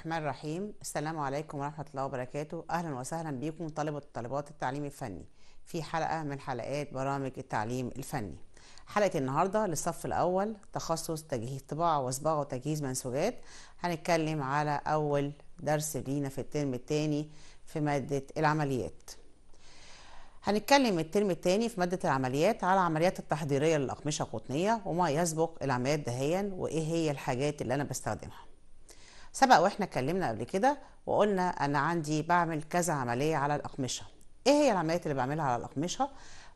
الرحمن الرحيم السلام عليكم ورحمة الله وبركاته أهلا وسهلا بكم طلبة طلبات التعليم الفني في حلقة من حلقات برامج التعليم الفني حلقة النهاردة للصف الأول تخصص تجهيز طباعة وصباغة وتجهيز منسوجات هنتكلم على أول درس لينا في الترم الثاني في مادة العمليات هنتكلم الترم الثاني في مادة العمليات على العمليات التحضيرية للأقمشة القطنية وما يسبق العمليات دهيا وإيه هي الحاجات اللي أنا بستخدمها سبق واحنا اتكلمنا قبل كده وقلنا انا عندي بعمل كذا عمليه على الاقمشه ايه هي العمليات اللي بعملها على الاقمشه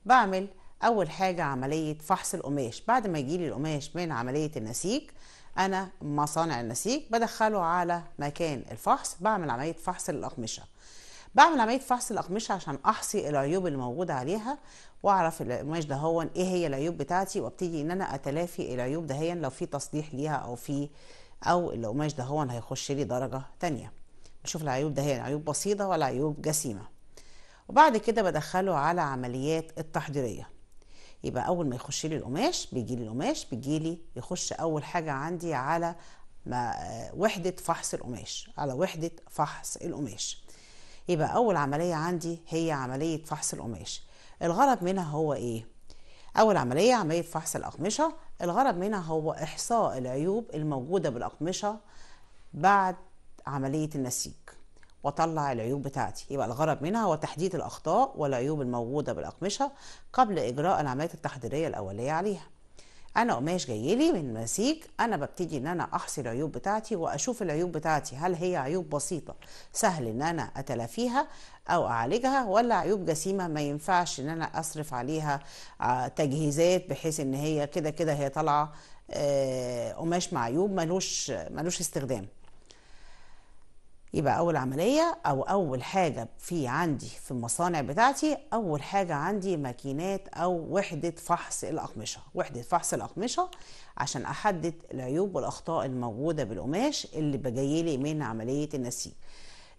بعمل اول حاجه عمليه فحص القماش بعد ما يجي لي القماش من عمليه النسيج انا مصانع النسيج بدخله على مكان الفحص بعمل عمليه فحص الاقمشه بعمل عمليه فحص الاقمشه عشان احصي العيوب اللي موجوده عليها واعرف القماش ده هو ايه هي العيوب بتاعتي وابتدي ان انا اتلافي العيوب ده هي لو في تصليح ليها او في او القماش ده هو هيخش لي درجه تانية بشوف العيوب ده هي عيوب بسيطه ولا عيوب جسيمه وبعد كده بدخله على عمليات التحضيريه يبقى اول ما يخش لي القماش بيجي لي القماش بيجي لي يخش اول حاجه عندي على آه، وحده فحص القماش على وحده فحص القماش يبقى اول عمليه عندي هي عمليه فحص القماش الغرض منها هو ايه أول عملية عملية فحص الأقمشة الغرض منها هو إحصاء العيوب الموجودة بالأقمشة بعد عملية النسيج واطلع العيوب بتاعتي يبقى الغرض منها هو تحديد الاخطاء والعيوب الموجوده بالاقمشه قبل اجراء العمليات التحضيريه الاوليه عليها انا قماش جاي لي من مسيج انا ببتدي ان انا احصي العيوب بتاعتي واشوف العيوب بتاعتي هل هي عيوب بسيطه سهل ان انا اتلافيها او اعالجها ولا عيوب جسيمه ما ينفعش ان انا اصرف عليها آه، تجهيزات بحيث ان هي كده كده هي طالعه آه، قماش معيوب ملوش ملوش استخدام يبقى اول عمليه او اول حاجه في عندي في المصانع بتاعتي اول حاجه عندي ماكينات او وحده فحص الاقمشه وحده فحص الاقمشه عشان احدد العيوب والاخطاء الموجوده بالقماش اللي بجيلي من عمليه النسيج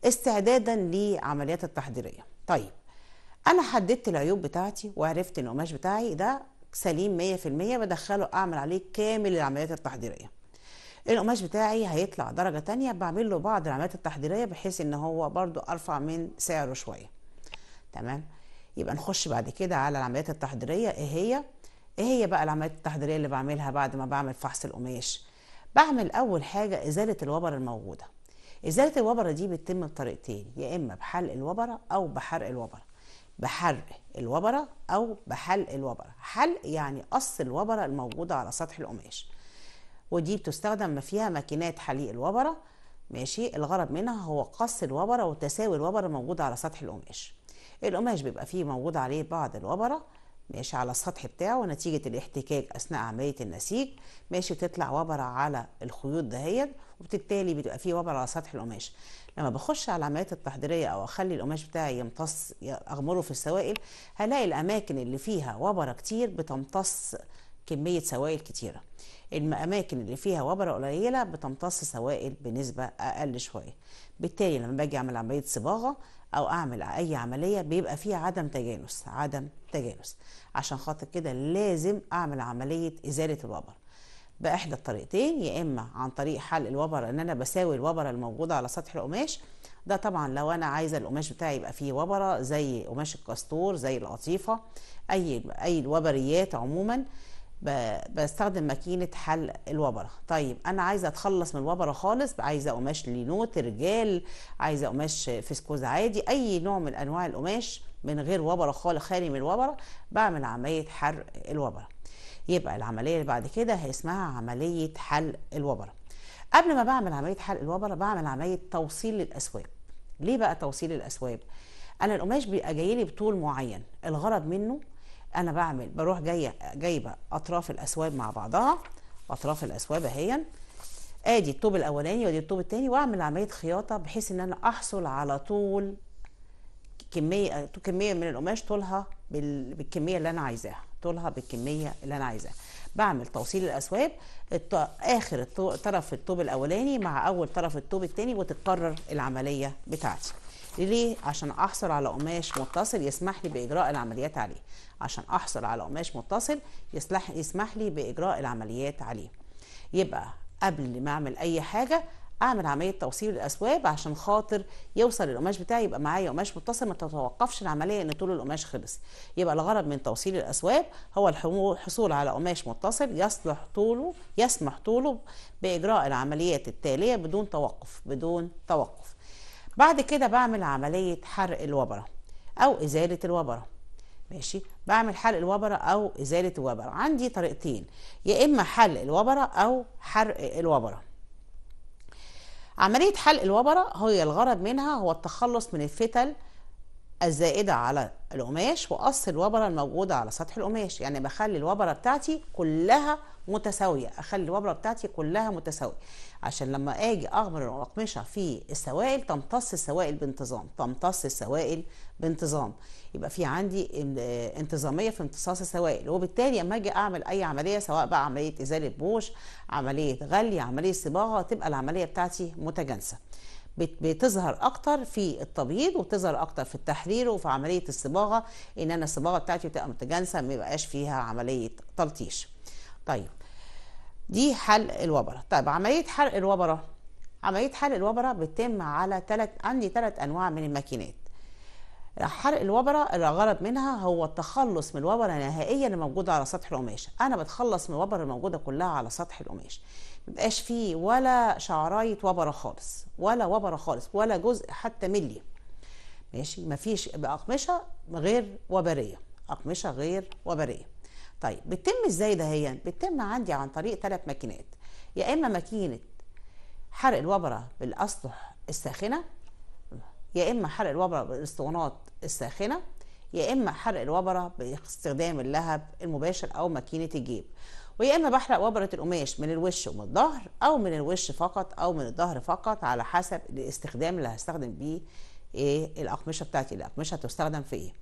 استعدادا لعمليات التحضيريه طيب انا حددت العيوب بتاعتي وعرفت ان القماش بتاعي ده سليم 100% بدخله اعمل عليه كامل العمليات التحضيريه القماش بتاعي هيطلع درجه تانية بعمل له بعض العمليات التحضيريه بحيث ان هو برضو ارفع من سعره شويه تمام يبقى نخش بعد كده على العمليات التحضيريه ايه هي ايه هي بقى العمليات التحضيريه اللي بعملها بعد ما بعمل فحص القماش بعمل اول حاجه ازاله الوبر الموجوده ازاله الوبره دي بتتم بطريقتين يا اما بحلق الوبره او بحرق الوبره بحرق الوبره او بحلق الوبره حلق يعني قص الوبره الموجوده على سطح القماش ودي بتستخدم ما فيها ماكينات حليق الوبره ماشي الغرض منها هو قص الوبره وتساوي الوبره الموجوده على سطح القماش القماش بيبقى فيه موجود عليه بعض الوبره ماشي على السطح بتاعه ونتيجة الاحتكاك أثناء عملية النسيج ماشي تطلع وبرة على الخيوط دهيت وبالتالي بتبقى فيه وبرة على سطح القماش لما بخش على العمليات التحضيرية أو أخلي القماش بتاعي يمتص أغمره في السوائل هلاقي الأماكن اللي فيها وبرة كتير بتمتص كميه سوائل كتيره الاماكن اللي فيها وبره قليله بتمتص سوائل بنسبه اقل شويه بالتالي لما باجي اعمل عمليه صباغه او اعمل اي عمليه بيبقى فيها عدم تجانس عدم تجانس عشان خاطر كده لازم اعمل عمليه ازاله الوبر باحدى الطريقتين يا اما عن طريق حل الوبر ان انا بساوي الوبره الموجوده على سطح القماش ده طبعا لو انا عايزه القماش بتاعي يبقى فيه وبره زي قماش الكاستور زي القطيفه اي اي الوبريات عموما بستخدم ماكينه حلق الوبره طيب انا عايزه اتخلص من الوبره خالص عايزه قماش لينوت رجال عايزه قماش فيسكوز عادي اي نوع من انواع القماش من غير وبره خالص خالي من الوبره بعمل عمليه حرق الوبره يبقى العمليه اللي بعد كده هي اسمها عمليه حلق الوبره قبل ما بعمل عمليه حلق الوبره بعمل عمليه توصيل للاسواب ليه بقى توصيل الاسواب انا القماش بيبقى جاي لي بطول معين الغرض منه انا بعمل بروح جايه جايبه اطراف الاسواب مع بعضها اطراف الاسواب اهي ادي الطوب الاولاني وادي الطوب الثاني واعمل عمليه خياطه بحيث ان انا احصل على طول كميه كميه من القماش طولها بالكميه اللي انا عايزاها طولها بالكميه اللي انا عايزاها بعمل توصيل الاسواب اخر طرف الطوب الاولاني مع اول طرف الطوب الثاني وتتكرر العمليه بتاعتي ليه؟ عشان احصل على قماش متصل يسمح لي باجراء العمليات عليه عشان احصل على قماش متصل يسمح يسمح لي باجراء العمليات عليه يبقى قبل ما اعمل اي حاجه اعمل عمليه توصيل الاسواب عشان خاطر يوصل القماش بتاعي يبقى معايا قماش متصل ما تتوقفش العمليه ان طول القماش خلص يبقى الغرض من توصيل الاسواب هو الحصول على قماش متصل يصلح طوله يسمح طوله باجراء العمليات التاليه بدون توقف بدون توقف بعد كده بعمل عملية حرق الوبرة أو إزالة الوبرة ماشي بعمل حرق الوبرة أو إزالة الوبرة عندي طريقتين يا إما حلق الوبرة أو حرق الوبرة عملية حلق الوبرة هي الغرض منها هو التخلص من الفتل الزائدة على القماش وقص الوبرة الموجودة على سطح القماش يعني بخلي الوبرة بتاعتي كلها متساويه اخلي الوبره بتاعتي كلها متساويه عشان لما اجي اغمر الاقمشه في السوائل تمتص السوائل بانتظام تمتص السوائل بانتظام يبقى في عندي انتظاميه في امتصاص السوائل وبالتالي اما اجي اعمل اي عمليه سواء بقى عمليه ازاله بوش عمليه غلي عمليه صباغه تبقى العمليه بتاعتي متجانسه بتظهر اكتر في التبييض وتظهر اكتر في التحرير وفي عمليه الصباغه ان انا الصباغه بتاعتي بتبقى متجانسه ما يبقاش فيها عمليه تلطيش طيب دي حلق الوبره طيب عمليه حلق الوبره عمليه حلق الوبره بتتم على ثلاث عندي ثلاث انواع من الماكينات حرق الوبره الغرض منها هو التخلص من الوبره نهائيا اللي موجوده على سطح القماش انا بتخلص من الوبره الموجوده كلها على سطح القماش مبقاش فيه ولا شعرايه وبره خالص ولا وبره خالص ولا جزء حتى ملي ماشي مفيش اقمشه غير وبريه اقمشه غير وبريه طيب بتتم ازاي ده هي بتتم عندي عن طريق ثلاث ماكينات يا اما ماكينه حرق الوبره بالاسطح الساخنه يا اما حرق الوبره بالاسطوانات الساخنه يا اما حرق الوبره باستخدام اللهب المباشر او ماكينه الجيب ويا اما بحرق وبره القماش من الوش ومن الظهر او من الوش فقط او من الظهر فقط على حسب الاستخدام اللي هستخدم بيه ايه الاقمشه بتاعتي الاقمشه هتستخدم في ايه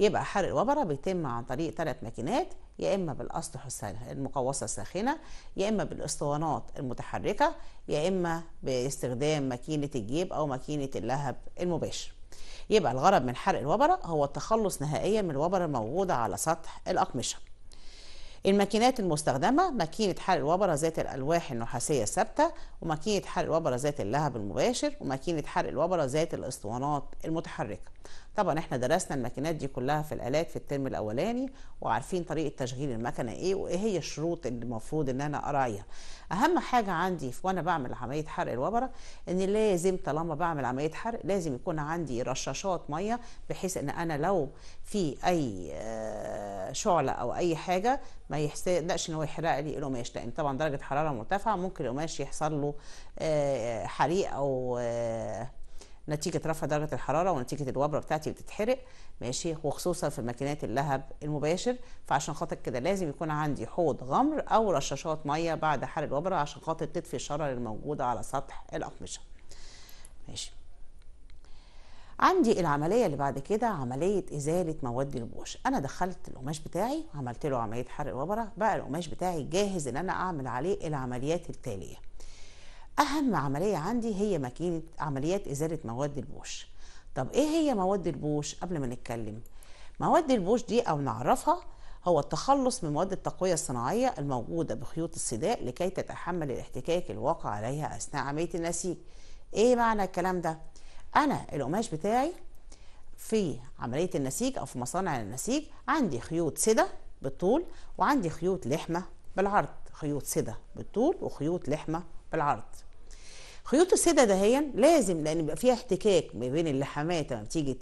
يبقى حرق الوبره بيتم عن طريق ثلاث ماكينات يا اما بالاسطح المقوصة الساخنه يا اما بالاسطوانات المتحركه يا اما باستخدام ماكينه الجيب او ماكينه اللهب المباشر يبقى الغرض من حرق الوبره هو التخلص نهائيا من الوبره الموجوده على سطح الاقمشه الماكينات المستخدمة ماكينة حرق الوبرة ذات الألواح النحاسية الثابتة وماكينة حرق الوبرة ذات اللهب المباشر وماكينة حرق الوبرة ذات الأسطوانات المتحركة طبعا احنا درسنا الماكينات دي كلها في الالات في الترم الاولاني وعارفين طريقه تشغيل المكنه ايه وايه هي الشروط اللي المفروض ان انا اراعيها اهم حاجه عندي وانا بعمل عمليه حرق الوبره ان لازم طالما بعمل عمليه حرق لازم يكون عندي رشاشات ميه بحيث ان انا لو في اي آه، شعله او اي حاجه ما يحتاجش ان هو يحرق لي القماش لان طبعا درجه حراره مرتفعه ممكن القماش يحصل له آه، حريق او آه، نتيجه رفع درجه الحراره ونتيجه الوبره بتاعتي بتتحرق ماشي وخصوصا في ماكينات اللهب المباشر فعشان خاطر كده لازم يكون عندي حوض غمر او رشاشات ميه بعد حرق الوبره عشان خاطر تطفي الشرر الموجوده على سطح الاقمشه ماشي عندي العمليه اللي بعد كده عمليه ازاله مواد البوش انا دخلت القماش بتاعي عملت له عمليه حرق الوبره بقى القماش بتاعي جاهز ان انا اعمل عليه العمليات التاليه اهم عمليه عندي هي ماكينه عمليات ازاله مواد البوش طب ايه هي مواد البوش قبل ما نتكلم مواد البوش دي او نعرفها هو التخلص من مواد التقويه الصناعيه الموجوده بخيوط السداء لكي تتحمل الاحتكاك الواقع عليها اثناء عمليه النسيج ايه معنى الكلام ده انا القماش بتاعي في عمليه النسيج او في مصانع النسيج عندي خيوط سده بالطول وعندي خيوط لحمه بالعرض خيوط سده بالطول وخيوط لحمه بالعرض خيوط السيدة دهيا لازم لان بيبقى فيها احتكاك ما بين اللحمات لما بتيجي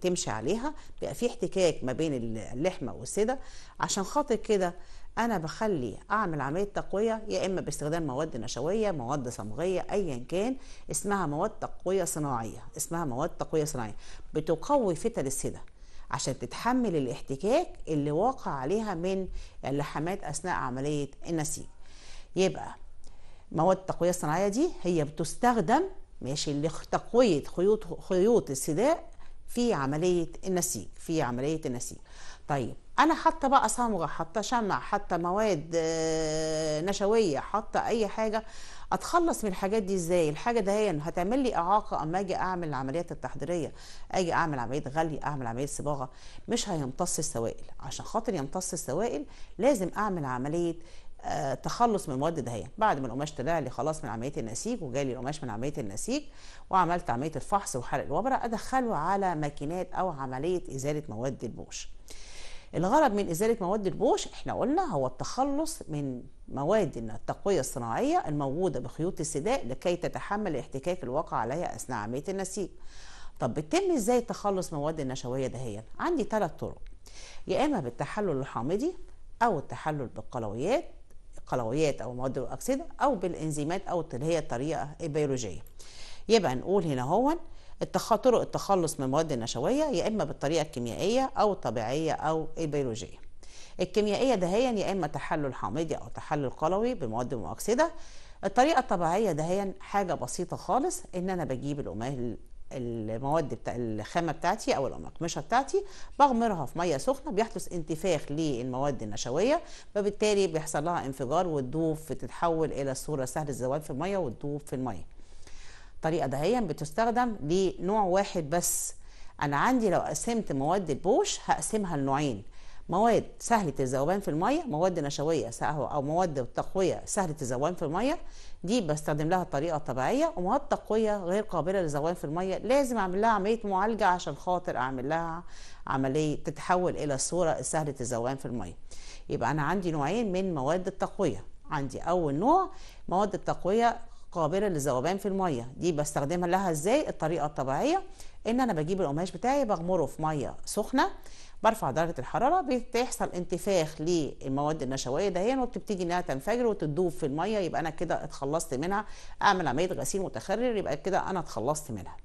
تمشي عليها بيبقى فيه احتكاك ما بين اللحمة والسيدة عشان خاطر كده انا بخلي اعمل عمليه تقويه يا اما باستخدام مواد نشويه مواد صمغيه ايا كان اسمها مواد تقويه صناعيه اسمها مواد تقويه صناعيه بتقوي فتل السده عشان تتحمل الاحتكاك اللي واقع عليها من اللحمات اثناء عمليه النسيج يبقى مواد التقويه الصناعيه دي هي بتستخدم ماشي لتقويه خيوط خيوط السداء في عمليه النسيج في عمليه النسيج طيب انا حاطه بقى صمغه حاطه شمع حاطه مواد آه، نشويه حاطه اي حاجه اتخلص من الحاجات دي ازاي الحاجه ده هي هتعمل لي اعاقه اما اجي اعمل العمليات التحضيريه اجي اعمل عمليه غلي اعمل عمليه صباغه مش هيمتص السوائل عشان خاطر يمتص السوائل لازم اعمل عمليه آه، تخلص من المواد الدهنيه بعد ما القماش طلع لي خلاص من عمليه النسيج وجالي القماش من عمليه النسيج وعملت عمليه الفحص وحرق الوبره ادخله على ماكينات او عمليه ازاله مواد البوش الغرض من ازاله مواد البوش احنا قلنا هو التخلص من مواد التقويه الصناعيه الموجوده بخيوط السداء لكي تتحمل الاحتكاك الواقع عليها اثناء عمليه النسيج طب بتتم ازاي التخلص من النشويه دهيا عندي ثلاث طرق يا اما بالتحلل الحامضي او التحلل بالقلويات القلويات او مواد الاكسده او بالانزيمات او اللي هي الطريقه البيولوجيه يبقى نقول هنا هو طرق التخلص من المواد النشويه يا اما بالطريقه الكيميائيه او الطبيعيه او البيولوجيه الكيميائيه هي يا اما تحلل حامضي او تحلل قلوي بمواد مؤكسده الطريقه الطبيعيه هي حاجه بسيطه خالص ان انا بجيب القماش المواد بتاع الخامه بتاعتي او الاقمشه بتاعتي بغمرها في ميه سخنه بيحدث انتفاخ للمواد النشويه فبالتالي بيحصل لها انفجار وتدوب تتحول الى صوره سهل الزوال في الميه وتدوب في الميه طريقه دهيا بتستخدم لنوع واحد بس انا عندي لو قسمت مواد البوش هقسمها لنوعين مواد سهله الذوبان في الميه مواد نشويه او مواد تقويه سهله الذوبان في الميه دي بستخدم لها الطريقه الطبيعيه ومواد تقويه غير قابله للذوبان في الميه لازم اعمل لها عمليه معالجه عشان خاطر اعمل لها عمليه تتحول الى صوره سهله الذوبان في الميه يبقى انا عندي نوعين من مواد التقويه عندي اول نوع مواد التقويه قابله للذوبان في الميه دي بستخدمها لها ازاي الطريقه الطبيعيه ان انا بجيب القماش بتاعي بغمره في ميه سخنه برفع درجه الحراره بتحصل انتفاخ للمواد النشويه دهيا وبتبتدي انها تنفجر وتدوب في الميه يبقى انا كده اتخلصت منها اعمل عمليه غسيل متخرر يبقى كده انا اتخلصت منها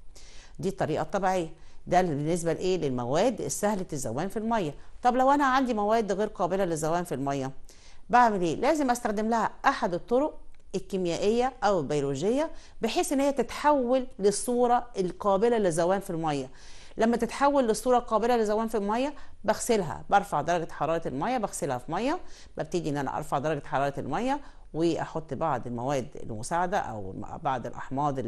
دي الطريقه الطبيعيه ده بالنسبه لايه للمواد السهله الزوان في الميه طب لو انا عندي مواد غير قابله للزوان في الميه بعمل ايه لازم استخدم لها احد الطرق الكيميائيه او البيولوجيه بحيث ان هي تتحول للصوره القابله للزوان في الميه لما تتحول لصوره قابله للزوان في الميه بغسلها برفع درجه حراره الميه بغسلها في ميه ببتدي ان انا ارفع درجه حراره الميه واحط بعض المواد المساعده او بعض الاحماض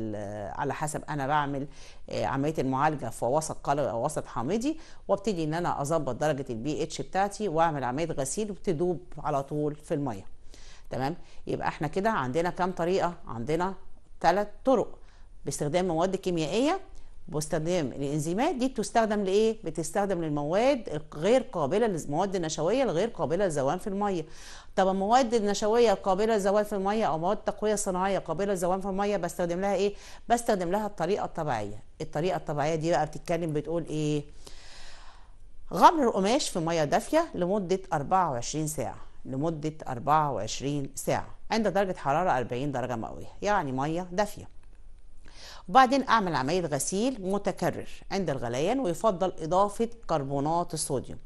على حسب انا بعمل آه، عمليه المعالجه في وسط قلوي او وسط حامضي وابتدي ان انا اظبط درجه البي اتش بتاعتي واعمل عمليه غسيل وتدوب على طول في الميه تمام يبقى احنا كده عندنا كام طريقه عندنا ثلاث طرق باستخدام مواد كيميائيه مستخدم الانزيمات دي بتستخدم لايه بتستخدم للمواد غير قابله للمواد النشويه الغير قابله للذوبان في الميه طب المواد النشويه القابله للذوبان في الميه او مواد تقويه صناعيه قابله للذوبان في الميه بستخدم لها ايه بستخدم لها الطريقه الطبيعيه الطريقه الطبيعيه دي بقى بتتكلم بتقول ايه غمر القماش في ميه دافيه لمده 24 ساعه لمده 24 ساعه عند درجه حراره 40 درجه مئويه يعني ميه دافيه وبعدين أعمل عملية غسيل متكرر عند الغليان ويفضل إضافة كربونات الصوديوم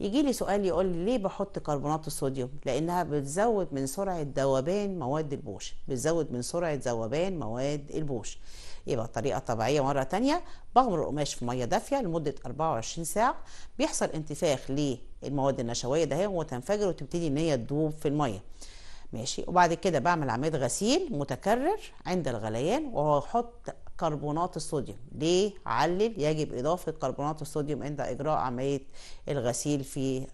يجي لي سؤال يقول لي ليه بحط كربونات الصوديوم لانها بتزود من سرعه ذوبان مواد البوش بتزود من سرعه ذوبان مواد البوش يبقى طريقه طبيعيه مره تانية بغمر القماش في ميه دافيه لمده 24 ساعه بيحصل انتفاخ للمواد النشويه ده وتنفجر وتبتدي ان هي تدوب في الميه ماشي وبعد كده بعمل عمليه غسيل متكرر عند الغليان واحط كربونات الصوديوم ليه علل يجب اضافه كربونات الصوديوم عند اجراء عمليه الغسيل في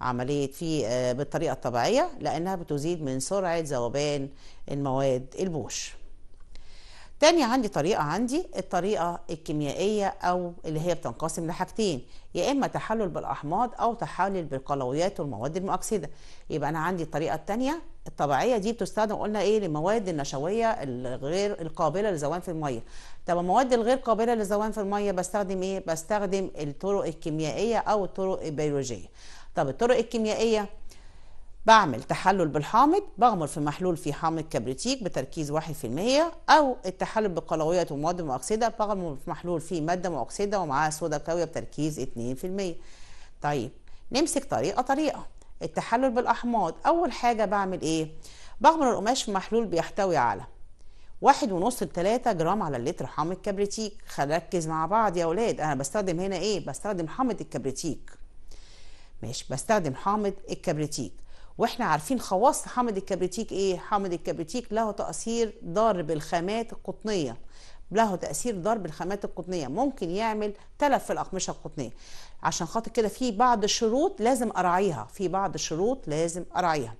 عملية في آه، بالطريقة الطبيعية لأنها بتزيد من سرعة ذوبان المواد البوش تاني عندي طريقة عندي الطريقة الكيميائية أو اللي هي بتنقسم لحاجتين يا إما تحلل بالأحماض أو تحلل بالقلويات والمواد المؤكسدة يبقى أنا عندي الطريقة التانية الطبيعية دي بتستخدم قلنا إيه للمواد النشوية الغير القابلة للزوان في المية طب المواد الغير قابلة للزوان في المية بستخدم إيه؟ بستخدم الطرق الكيميائية أو الطرق البيولوجية طب الطرق الكيميائية بعمل تحلل بالحامض بغمر في محلول فيه حامض كبريتيك بتركيز 1% أو التحلل بقلويات ومواد مؤكسدة بغمر في محلول فيه مادة مؤكسدة ومعاها صودا كاوية بتركيز 2% طيب نمسك طريقة طريقة التحلل بالأحماض أول حاجة بعمل إيه؟ بغمر القماش في محلول بيحتوي على واحد ونص لتلاتة جرام على اللتر حامض كبريتيك خركز مع بعض يا ولاد أنا بستخدم هنا إيه؟ بستخدم حامض الكبريتيك ماشي بستخدم حامض الكبريتيك واحنا عارفين خواص حامض الكبريتيك ايه حامض الكبريتيك له تاثير ضار بالخامات القطنيه له تاثير ضار بالخامات القطنيه ممكن يعمل تلف في الاقمشه القطنيه عشان خاطر كده في بعض الشروط لازم اراعيها في بعض الشروط لازم اراعيها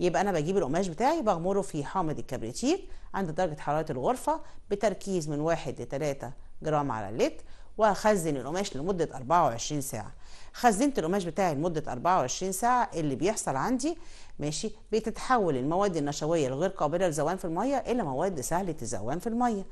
يبقى انا بجيب القماش بتاعي بغمره في حامض الكبريتيك عند درجه حراره الغرفه بتركيز من 1 ل 3 جرام على اللتر واخزن القماش لمده 24 ساعه خزنت القماش بتاعي لمده 24 ساعه اللي بيحصل عندي ماشي بتتحول المواد النشويه الغير قابله للزوان في الميه الى مواد سهله الزوان في الميه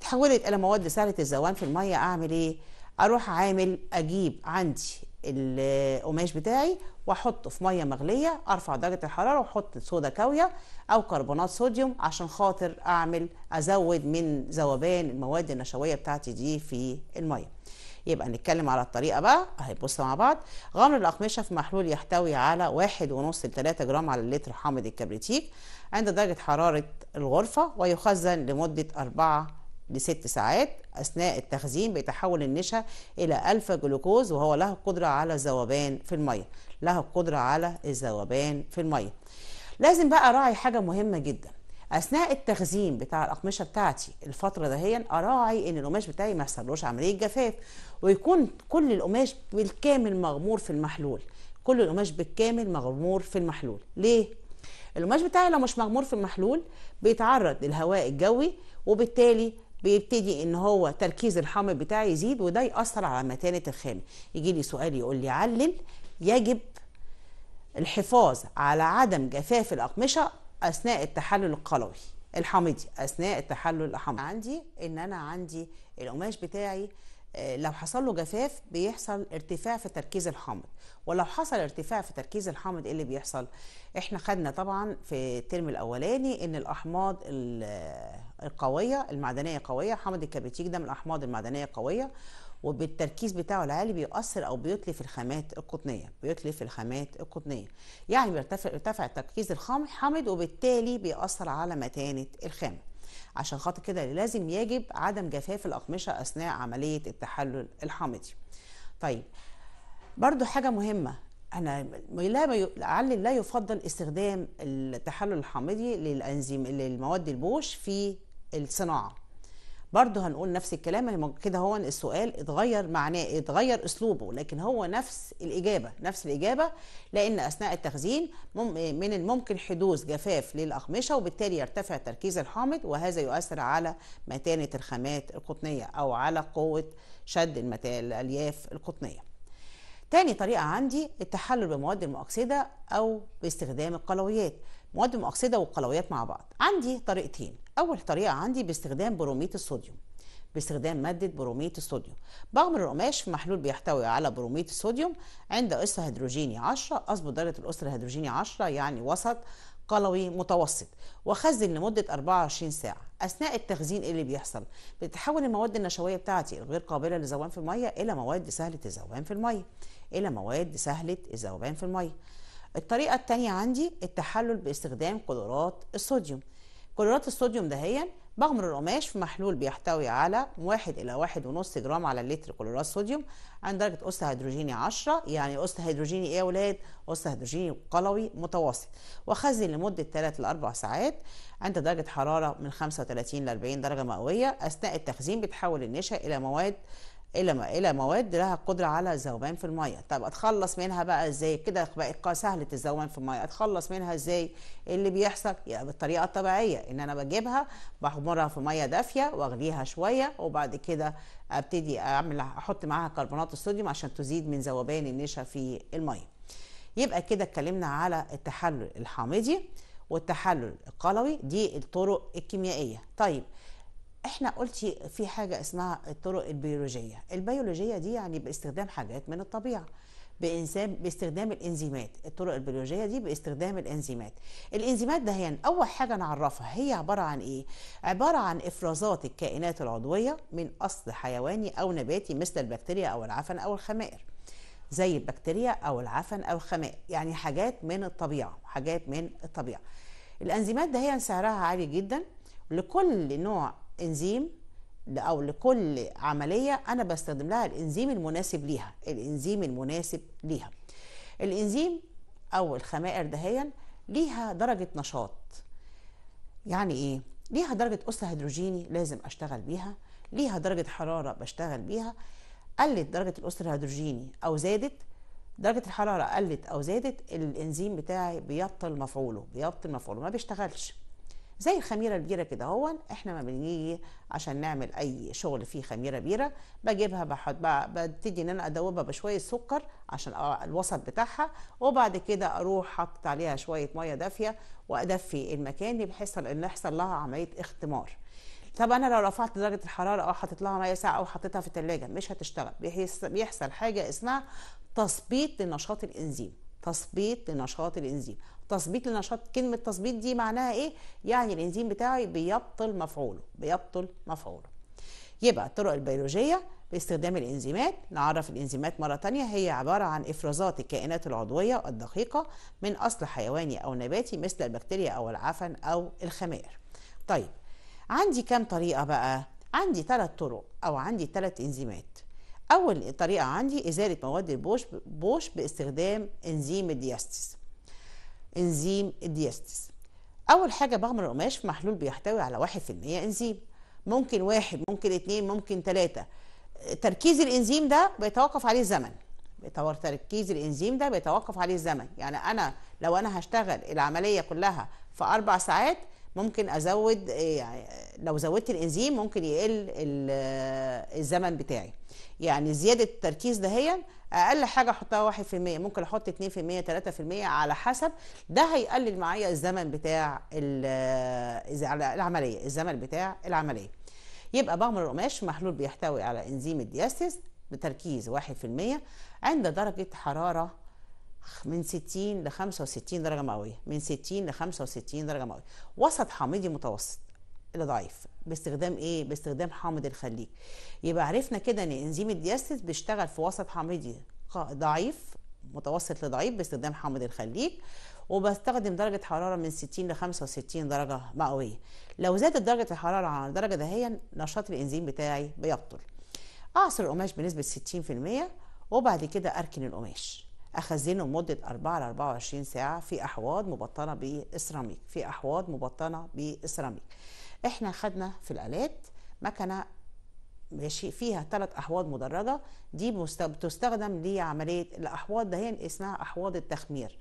تحولت الى مواد سهله الزوان في الميه اعمل ايه اروح عامل اجيب عندي القماش بتاعي واحطه في ميه مغليه ارفع درجه الحراره واحط صودا كاويه او كربونات صوديوم عشان خاطر اعمل ازود من ذوبان المواد النشويه بتاعتي دي في الميه يبقى نتكلم على الطريقه بقى بص مع بعض غمر الاقمشه في محلول يحتوي على واحد ونص ل 3 جرام على اللتر حامض الكبريتيك عند درجه حراره الغرفه ويخزن لمده 4 ل 6 ساعات أثناء التخزين بيتحول النشا إلى ألفا جلوكوز وهو له قدره على الذوبان في المية له قدره على الذوبان في المية لازم بقى راعي حاجة مهمة جدا اثناء التخزين بتاع الاقمشه بتاعتي الفتره دهيا اراعي ان القماش بتاعي ما يحصلوش عمليه جفاف ويكون كل القماش بالكامل مغمور في المحلول كل القماش بالكامل مغمور في المحلول ليه القماش بتاعي لو مش مغمور في المحلول بيتعرض للهواء الجوي وبالتالي بيبتدي ان هو تركيز الحامض بتاعي يزيد وده ياثر على متانه الخام يجي لي سؤال يقول لي علل يجب الحفاظ على عدم جفاف الاقمشه اثناء التحلل القلوي الحامضي اثناء التحلل الحامضي عندي ان انا عندي القماش بتاعي آه، لو حصل له جفاف بيحصل ارتفاع في تركيز الحامض ولو حصل ارتفاع في تركيز الحامض ايه اللي بيحصل احنا خدنا طبعا في الترم الاولاني ان الاحماض آه، القويه المعدنيه قويه حامض الكبريتيك ده من الاحماض المعدنيه قويه وبالتركيز بتاعه العالي بيؤثر او بيتلف في الخامات القطنيه بيتلف في الخامات القطنيه يعني بيرتفع ارتفع الخام حامض وبالتالي بيأثر على متانه الخام عشان خاطر كده لازم يجب عدم جفاف الاقمشه اثناء عمليه التحلل الحامضي طيب برضو حاجه مهمه انا لا لعل لا يفضل استخدام التحلل الحامضي للانزيم للمواد البوش في الصناعه برضه هنقول نفس الكلام كده هو السؤال اتغير معناه اتغير اسلوبه لكن هو نفس الاجابه نفس الاجابه لان اثناء التخزين من الممكن حدوث جفاف للاقمشه وبالتالي يرتفع تركيز الحامض وهذا يؤثر على متانه الخامات القطنيه او على قوه شد الالياف القطنيه تاني طريقة عندي التحلل بمواد المؤكسدة أو باستخدام القلويات مواد مؤكسده والقلويات مع بعض عندي طريقتين اول طريقه عندي باستخدام بروميت الصوديوم باستخدام مادة بروميت الصوديوم بغمر القماش في محلول بيحتوي على بروميت الصوديوم عند أسرة هيدروجيني 10 أظبط درجة الأسرة الهيدروجيني 10 يعني وسط قلوي متوسط وخزن لمدة 24 ساعة أثناء التخزين ايه اللي بيحصل بتتحول المواد النشوية بتاعتي الغير قابلة للذوبان في المية إلى مواد سهلة الذوبان في المية إلى مواد سهلة الذوبان في المية الطريقة التانية عندي التحلل باستخدام كلورات الصوديوم كلورات الصوديوم ده هي بغمر القماش في محلول بيحتوي على 1 إلى 1.5 جرام على اللتر كلورات صوديوم عند درجة أس هيدروجيني 10 يعني أس هيدروجيني إيه يا ولاد؟ أس هيدروجيني قلوي متوسط وأخزن لمدة 3 ل 4 ساعات عند درجة حرارة من 35 ل 40 درجة مئوية أثناء التخزين بتحول النشا إلى مواد الى الى مواد لها قدره على الذوبان في الميه طب اتخلص منها بقى ازاي كده بقى سهله الذوبان في الميه اتخلص منها ازاي اللي بيحصل يعني بالطريقه الطبيعيه ان انا بجيبها بحمرها في ميه دافيه واغليها شويه وبعد كده ابتدي اعمل احط معاها كربونات الصوديوم عشان تزيد من ذوبان النشا في الميه يبقى كده اتكلمنا على التحلل الحامضي والتحلل القلوي دي الطرق الكيميائيه طيب احنا قلتي في حاجه اسمها الطرق البيولوجيه البيولوجيه دي يعني باستخدام حاجات من الطبيعه بانسان باستخدام الانزيمات الطرق البيولوجيه دي باستخدام الانزيمات الانزيمات ده يعني اول حاجه نعرفها هي عباره عن ايه عباره عن افرازات الكائنات العضويه من اصل حيواني او نباتي مثل البكتيريا او العفن او الخمائر زي البكتيريا او العفن او الخمائر يعني حاجات من الطبيعه حاجات من الطبيعه الانزيمات ده هي يعني سعرها عالي جدا لكل نوع انزيم او لكل عمليه انا بستخدم لها الانزيم المناسب ليها الانزيم المناسب ليها الانزيم او الخمائر دهيا ليها درجه نشاط يعني ايه ليها درجه اس هيدروجيني لازم اشتغل بيها ليها درجه حراره بشتغل بيها قلت درجه الاس الهيدروجيني او زادت درجة الحرارة قلت أو زادت الإنزيم بتاعي بيبطل مفعوله بيبطل مفعوله ما بيشتغلش زي الخميره البيره كده هو احنا ما بنيجي عشان نعمل اي شغل فيه خميره بيره بجيبها بحط ببتدي ان انا ادوبها بشويه سكر عشان الوسط بتاعها وبعد كده اروح حاطط عليها شويه ميه دافيه وادفي المكان بحيث ان يحصل لها عمليه اختمار طب انا لو رفعت درجه الحراره او حطيت لها ميه ساقعه او حطيتها في الثلاجه مش هتشتغل بيحصل حاجه اسمها تثبيط لنشاط الانزيم تثبيط لنشاط الانزيم تثبيط لنشاط كلمة تثبيط دي معناها ايه؟ يعني الانزيم بتاعي بيبطل مفعوله بيبطل مفعوله يبقى الطرق البيولوجية باستخدام الانزيمات نعرف الانزيمات مرة تانية هي عبارة عن افرازات الكائنات العضوية الدقيقة من اصل حيواني او نباتي مثل البكتيريا او العفن او الخمائر طيب عندي كام طريقة بقى؟ عندي ثلاث طرق او عندي ثلاث انزيمات اول طريقة عندي ازالة مواد البوش بوش باستخدام انزيم الدياستيز انزيم الدياستس اول حاجه بغمر القماش في محلول بيحتوي على 1% انزيم ممكن واحد ممكن اتنين ممكن تلاته تركيز الانزيم ده بيتوقف عليه زمن تركيز الانزيم ده بيتوقف عليه الزمن يعني انا لو انا هشتغل العمليه كلها في اربع ساعات ممكن ازود يعني لو زودت الانزيم ممكن يقل الزمن بتاعي يعني زياده التركيز ده هي اقل حاجه احطها 1% ممكن احط 2% 3% على حسب ده هيقلل معايا الزمن بتاع آه، العمليه الزمن بتاع العمليه يبقى بغمر القماش محلول بيحتوي على انزيم الدياستيز بتركيز 1% عند درجه حراره من 60 ل 65 درجه مئويه من 60 ل 65 درجه مئويه وسط حامضي متوسط ضعيف باستخدام ايه باستخدام حامض الخليج يبقى عرفنا كده ان انزيم الدياستيز بيشتغل في وسط حامضي ضعيف متوسط لضعيف باستخدام حامض الخليج وبستخدم درجة حرارة من 60 ل 65 درجة مئوية لو زادت درجة الحرارة عن الدرجة دهيا نشاط الانزيم بتاعي بيبطل اعصر القماش بنسبة 60% وبعد كده اركن القماش اخزنه مدة 4 ل 24 ساعه في احواض مبطنه بالسيراميك في احواض مبطنه بالسيراميك احنا خدنا في الالات مكنه ماشي فيها ثلاث احواض مدرجه دي بتستخدم لعمليه الاحواض ده هي اسمها احواض التخمير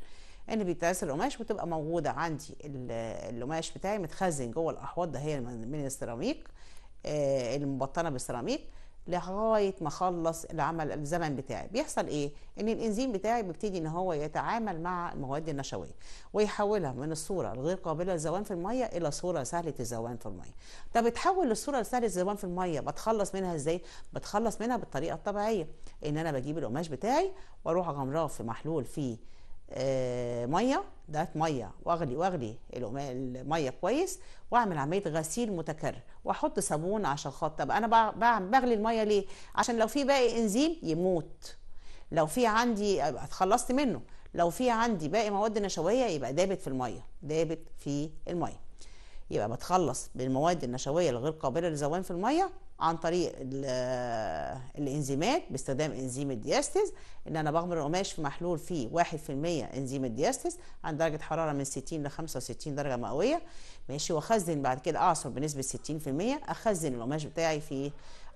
ان بيتلبس القماش بتبقى موجوده عندي القماش بتاعي متخزن جوه الاحواض ده هي من السيراميك آه، المبطنه بالسيراميك لغايه ما اخلص العمل الزمن بتاعي بيحصل ايه ان الانزيم بتاعي بيبتدي ان هو يتعامل مع المواد النشويه ويحولها من الصوره الغير قابله للزوان في الميه الى صوره سهله الزوان في الميه طب اتحول للصوره سهله الزوان في الميه بتخلص منها ازاي بتخلص منها بالطريقه الطبيعيه ان انا بجيب القماش بتاعي واروح اغمراه في محلول فيه آه، ميه ده ميه واغلي واغلي الميه كويس واعمل عمليه غسيل متكرر واحط صابون عشان خاطر طب انا بغلي الميه ليه عشان لو في باقي انزيم يموت لو في عندي اتخلصت منه لو في عندي باقي مواد نشويه يبقى دابت في الميه دابت في الميه يبقى بتخلص بالمواد النشويه الغير قابله للذوبان في الميه عن طريق الانزيمات باستخدام انزيم الدياستيز ان انا بغمر القماش في محلول فيه 1% انزيم الدياستيز عند درجه حراره من 60 ل 65 درجه مئويه ماشي واخزن بعد كده اعصر بنسبه 60% اخزن القماش بتاعي في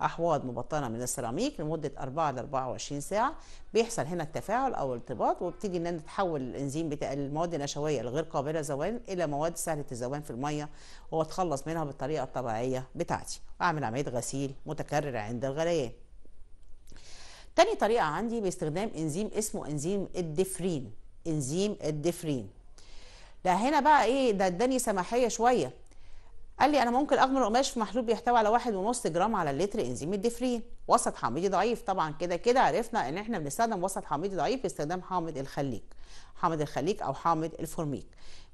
أحواض مبطنة من السيراميك لمدة 4 ل 24 ساعة بيحصل هنا التفاعل أو الارتباط وبتيجي إن تتحول الإنزيم بتاع المواد النشوية الغير قابلة للذوبان إلى مواد سهلة الذوبان في المية وأتخلص منها بالطريقة الطبيعية بتاعتي وأعمل عملية غسيل متكررة عند الغليان تاني طريقة عندي باستخدام إنزيم اسمه إنزيم الدفرين إنزيم الدفرين ده هنا بقى ايه ده اداني سماحيه شويه قال لي انا ممكن اغمر قماش في محلول بيحتوي على واحد ونص جرام على اللتر انزيم الدفرين وسط حامضي ضعيف طبعا كده كده عرفنا ان احنا بنستخدم وسط حامضي ضعيف باستخدام حامض الخليج حامض الخليج او حامض الفورميك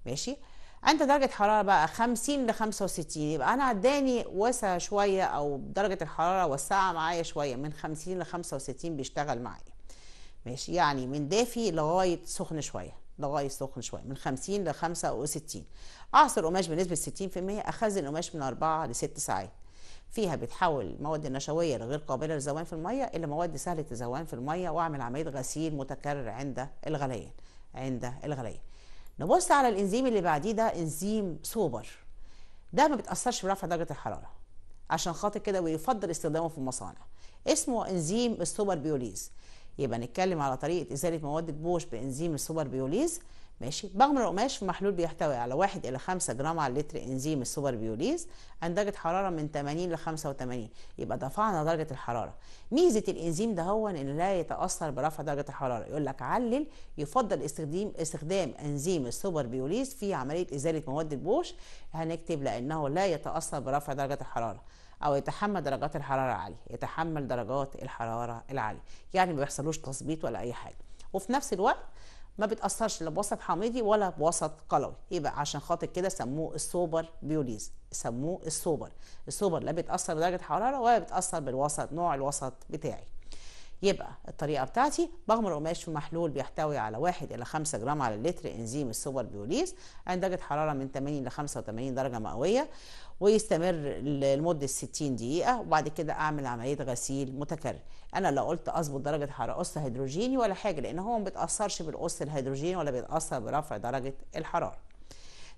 ماشي عند درجة حرارة بقى 50 ل 65 يبقى أنا عداني واسع شوية أو درجة الحرارة وسعة معايا شوية من 50 ل 65 بيشتغل معايا ماشي يعني من دافي لغاية سخن شوية لغاية سخن شوية من 50 ل 65 أعصر قماش بنسبة 60% أخزن قماش من 4 ل 6 ساعات فيها بتحول المواد النشوية لغير قابلة للزوان في المية إلى مواد سهلة الزوان في المية وأعمل عملية غسيل متكرر عند الغليان عند الغليان نبص على الإنزيم اللي بعديه ده إنزيم سوبر ده ما بتأثرش برفع درجة الحرارة عشان خاطر كده ويفضل استخدامه في المصانع اسمه إنزيم السوبر بيوليز يبقى نتكلم على طريقه ازاله مواد البوش بانزيم السوبر بيوليز ماشي بغمر القماش في محلول بيحتوي على 1 الى 5 جرام على اللتر انزيم السوبر بيوليز عند درجه حراره من 80 ل 85 يبقى دفعنا درجه الحراره ميزه الانزيم ده هو ان لا يتاثر برفع درجه الحراره يقول لك علل يفضل استخدام استخدام انزيم السوبر بيوليز في عمليه ازاله مواد البوش هنكتب لانه لا يتاثر برفع درجه الحراره او يتحمل درجات الحراره العاليه يتحمل درجات الحراره العاليه يعني ما بيحصلوش تثبيط ولا اي حاجه وفي نفس الوقت ما بتاثرش لا بوسط حامضي ولا بوسط قلوي يبقى عشان خاطر كده سموه السوبر بيوليز سموه السوبر السوبر لا بيتاثر بدرجه حراره ولا بيتاثر بالوسط نوع الوسط بتاعي يبقى الطريقة بتاعتي بغمر قماش في محلول بيحتوي على 1 إلى 5 جرام على اللتر إنزيم السوبر بيوليز عند درجة حرارة من 80 ل 85 درجة مئوية ويستمر لمدة 60 دقيقة وبعد كده أعمل عملية غسيل متكرر أنا لا قلت أظبط درجة حرارة أس هيدروجيني ولا حاجة لأن هو ما بيتأثرش بالأس الهيدروجيني ولا بيتأثر برفع درجة الحرارة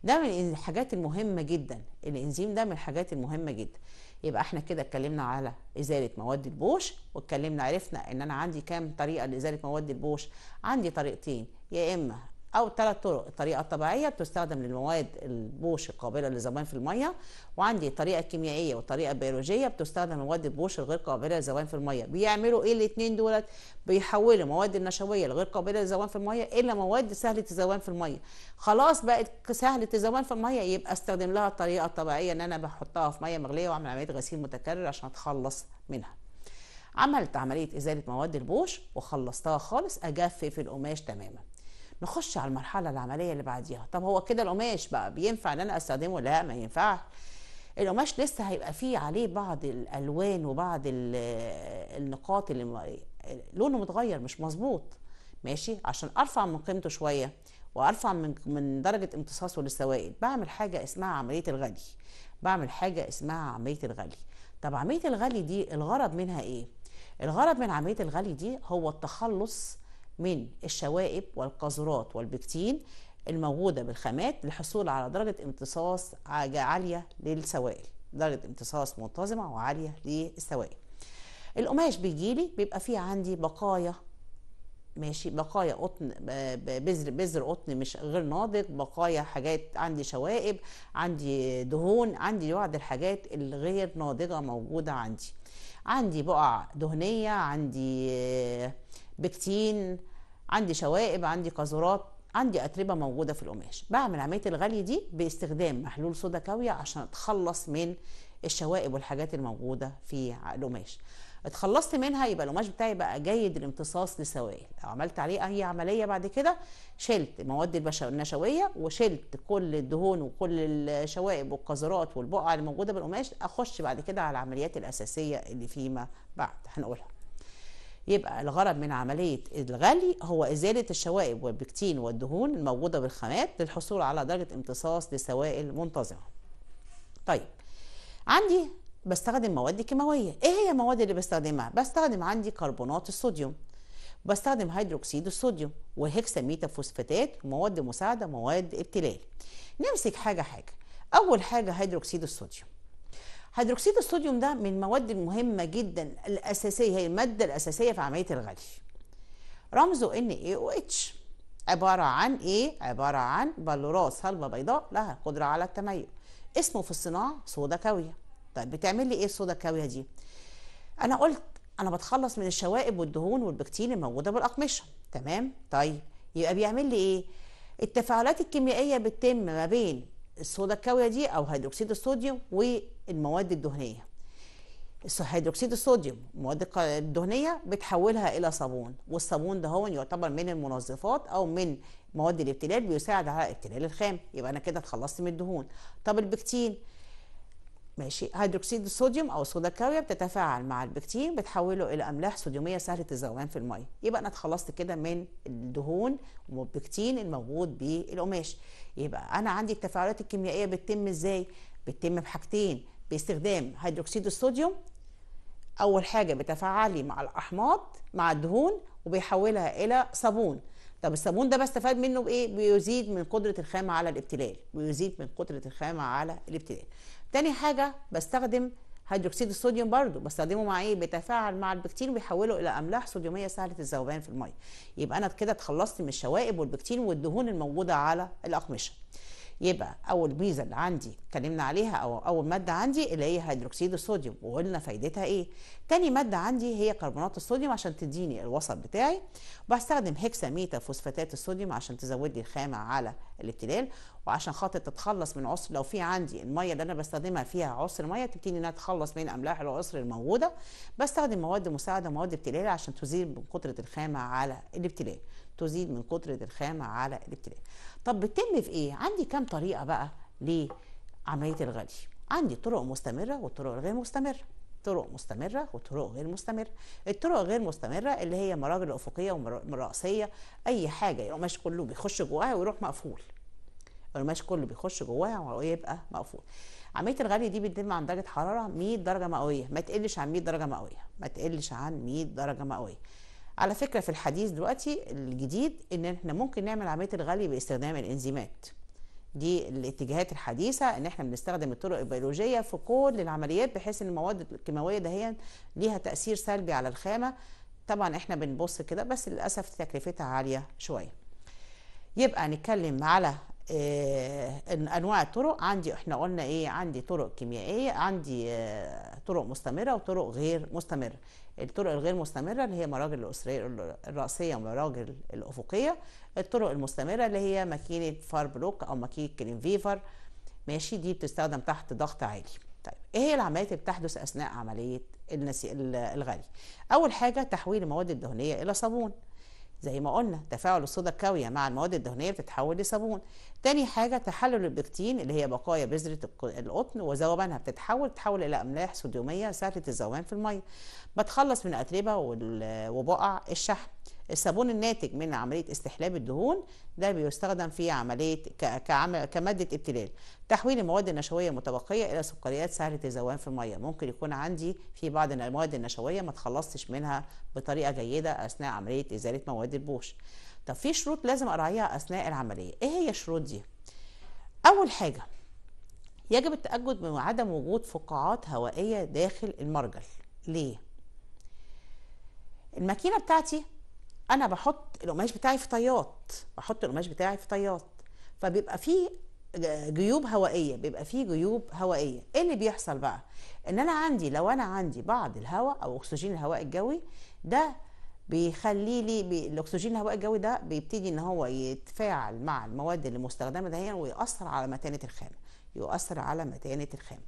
ده من الحاجات المهمة جدا الإنزيم ده من الحاجات المهمة جدا يبقى احنا كده اتكلمنا على ازاله مواد البوش واتكلمنا عرفنا ان انا عندي كام طريقه لازاله مواد البوش عندي طريقتين يا اما او ثلاث طرق الطريقه الطبيعيه بتستخدم للمواد البوش القابله للذوبان في الميه وعندي الطريقه الكيميائيه والطريقه البيولوجيه بتستخدم مواد البوش الغير قابله للذوبان في الميه بيعملوا ايه الاثنين دولت بيحولوا مواد النشويه الغير قابله للذوبان في الميه الى مواد سهله الذوبان في الميه خلاص بقت سهله الذوبان في الميه يبقى استخدم لها الطريقه الطبيعيه ان انا بحطها في ميه مغليه واعمل عمليه غسيل متكرر عشان اتخلص منها عملت عمليه ازاله مواد البوش وخلصتها خالص اجفف القماش تماما نخش على المرحله العمليه اللي بعديها طب هو كده القماش بقى بينفع ان انا استخدمه لا ما ينفعش القماش لسه هيبقى فيه عليه بعض الالوان وبعض النقاط اللي لونه متغير مش مظبوط ماشي عشان ارفع من قيمته شويه وارفع من من درجه امتصاصه للسوائل بعمل حاجه اسمها عمليه الغلي بعمل حاجه اسمها عمليه الغلي طب عمليه الغلي دي الغرض منها ايه الغرض من عمليه الغلي دي هو التخلص من الشوائب والقذرات والبكتين الموجودة بالخامات للحصول على درجة امتصاص عالية للسوائل درجة امتصاص منتظمة وعالية للسوائل القماش بيجيلي بيبقى فيه عندي بقايا ماشي بقايا قطن بذر بذر قطن مش غير ناضج بقايا حاجات عندي شوائب عندي دهون عندي بعض الحاجات الغير ناضجه موجوده عندي عندي بقع دهنيه عندي بكتين عندي شوائب عندي قاذورات عندي أتربة موجودة في القماش بعمل عملية الغلي دي باستخدام محلول صودا كاوية عشان أتخلص من الشوائب والحاجات الموجودة في القماش اتخلصت منها يبقى القماش بتاعي بقى جيد الامتصاص للسوائل لو عملت عليه اي عمليه بعد كده شلت مواد البشا... النشويه وشلت كل الدهون وكل الشوائب والقذرات والبقع اللي موجوده بالقماش اخش بعد كده على العمليات الاساسيه اللي فيما بعد هنقولها يبقى الغرض من عملية الغلي هو إزالة الشوائب والبكتين والدهون الموجودة بالخامات للحصول على درجة امتصاص لسوائل منتظمة طيب عندي بستخدم مواد كيماوية إيه هي المواد اللي بستخدمها؟ بستخدم عندي كربونات الصوديوم بستخدم هيدروكسيد الصوديوم وهكساميتا فوسفاتات ومواد مساعدة مواد ابتلال نمسك حاجة حاجة أول حاجة هيدروكسيد الصوديوم هيدروكسيد الصوديوم ده من المواد المهمه جدا الاساسيه هي الماده الاساسيه في عمليه الغلي رمزه NaOH عبارة عن إيه؟ عبارة عن بلوراس صلبة بيضاء لها قدرة على التميز اسمه في الصناعة صودا كاوية طيب بتعمل لي إيه الصودا كاوية دي؟ أنا قلت أنا بتخلص من الشوائب والدهون والبكتيريا الموجودة بالأقمشة تمام؟ طيب يبقى بيعمل لي إيه؟ التفاعلات الكيميائية بتتم ما بين الصودا الكاوية دي أو هيدروكسيد الصوديوم و المواد الدهنيه هيدروكسيد الصوديوم المواد الدهنيه بتحولها الى صابون والصابون ده هو يعتبر من المنظفات او من مواد الابتلال بيساعد على ابتلال الخام يبقى انا كده اتخلصت من الدهون طب البكتين ماشي هيدروكسيد الصوديوم او الصودا الكاويه بتتفاعل مع البكتين بتحوله الى املاح صوديوميه سهله الذوبان في الميه يبقى انا اتخلصت كده من الدهون والبكتين الموجود بالقماش يبقى انا عندي التفاعلات الكيميائيه بتتم ازاي بتتم بحاجتين باستخدام هيدروكسيد الصوديوم اول حاجه بتفاعلي مع الاحماض مع الدهون وبيحولها الى صابون طب الصابون ده بستفاد منه بايه بيزيد من قدره الخامه على الابتلال بيزيد من قدره الخامه على الابتلال تاني حاجه بستخدم هيدروكسيد الصوديوم برضو بستخدمه مع ايه بيتفاعل مع البكتين وبيحوله الى املاح صوديوميه سهله الذوبان في الميه يبقى انا كده اتخلصت من الشوائب والبكتين والدهون الموجوده على الاقمشه يبقى اول ميزه اللي عندي اتكلمنا عليها او اول ماده عندي اللي هي هيدروكسيد الصوديوم وقلنا فايدتها ايه تاني ماده عندي هي كربونات الصوديوم عشان تديني الوسط بتاعي وبستخدم هيكساميتا فوسفاتات الصوديوم عشان تزود لي الخامه على الابتلال وعشان خاطر تتخلص من عسر لو في عندي الميه اللي انا بستخدمها فيها عسر ميه تبتدي انها تخلص من املاح العسر الموجوده بستخدم مواد مساعده مواد ابتلال عشان تزيل من قدره الخامه على الابتلال تزيد من قدرة الخامة على الابتلاء طب بتتم في ايه عندي كام طريقة بقى لعملية الغلي عندي طرق مستمرة وطرق غير مستمرة طرق مستمرة وطرق غير مستمرة الطرق غير مستمرة اللي هي مراجل أفقية ومرأسية أي حاجة القماش كله بيخش جواها ويروح مقفول القماش كله بيخش جواها ويبقى مقفول عمليه الغلي دي بتتم عند درجه حراره 100 درجه مئويه ما تقلش عن 100 درجه مئويه ما تقلش عن 100 درجه مئويه على فكرة في الحديث دلوقتي الجديد ان احنا ممكن نعمل عملية الغلي باستخدام الانزيمات دي الاتجاهات الحديثة ان احنا بنستخدم الطرق البيولوجية في كل العمليات بحيث ان المواد الكيماوية دهيا ليها تأثير سلبي على الخامة طبعا احنا بنبص كده بس للأسف تكلفتها عالية شوية يبقى نتكلم على آه، انواع الطرق عندي احنا قلنا ايه عندي طرق كيميائيه عندي آه، طرق مستمره وطرق غير مستمره الطرق الغير مستمره اللي هي مراجل الاسريه الراسيه ومراجل الافقيه الطرق المستمره اللي هي ماكينه فار بلوك او ماكينه فيفر ماشي دي بتستخدم تحت ضغط عالي طيب ايه هي العمليات اللي بتحدث اثناء عمليه الغلي اول حاجه تحويل المواد الدهنيه الى صابون زي ما قلنا تفاعل الصودا الكاوية مع المواد الدهنية بتتحول لصابون تاني حاجة تحلل البكتين اللي هي بقايا بذرة القطن وذوبانها بتتحول تتحول إلى أملاح صوديومية سهلة الذوبان في المية بتخلص من أتربة وبقع الشحم الصابون الناتج من عملية استحلاب الدهون ده بيستخدم في عملية كمادة ابتلال تحويل المواد النشوية المتبقية إلى سكريات سهلة الذوبان في المية ممكن يكون عندي في بعض المواد النشوية ما تخلصتش منها بطريقة جيدة أثناء عملية إزالة مواد البوش طب في شروط لازم أراعيها أثناء العملية إيه هي الشروط دي؟ أول حاجة يجب التأكد من عدم وجود فقاعات هوائية داخل المرجل ليه؟ الماكينة بتاعتي انا بحط القماش بتاعي في طيات بحط القماش بتاعي في طيات فبيبقى فيه جيوب هوائيه بيبقى فيه جيوب هوائيه ايه اللي بيحصل بقى ان انا عندي لو انا عندي بعض الهواء او اكسجين الهواء الجوي ده بيخلي لي بي... الاكسجين الهواء الجوي ده بيبتدي ان هو يتفاعل مع المواد اللي مستخدمه ده ويأثر على متانه الخامه يؤثر على متانه الخامه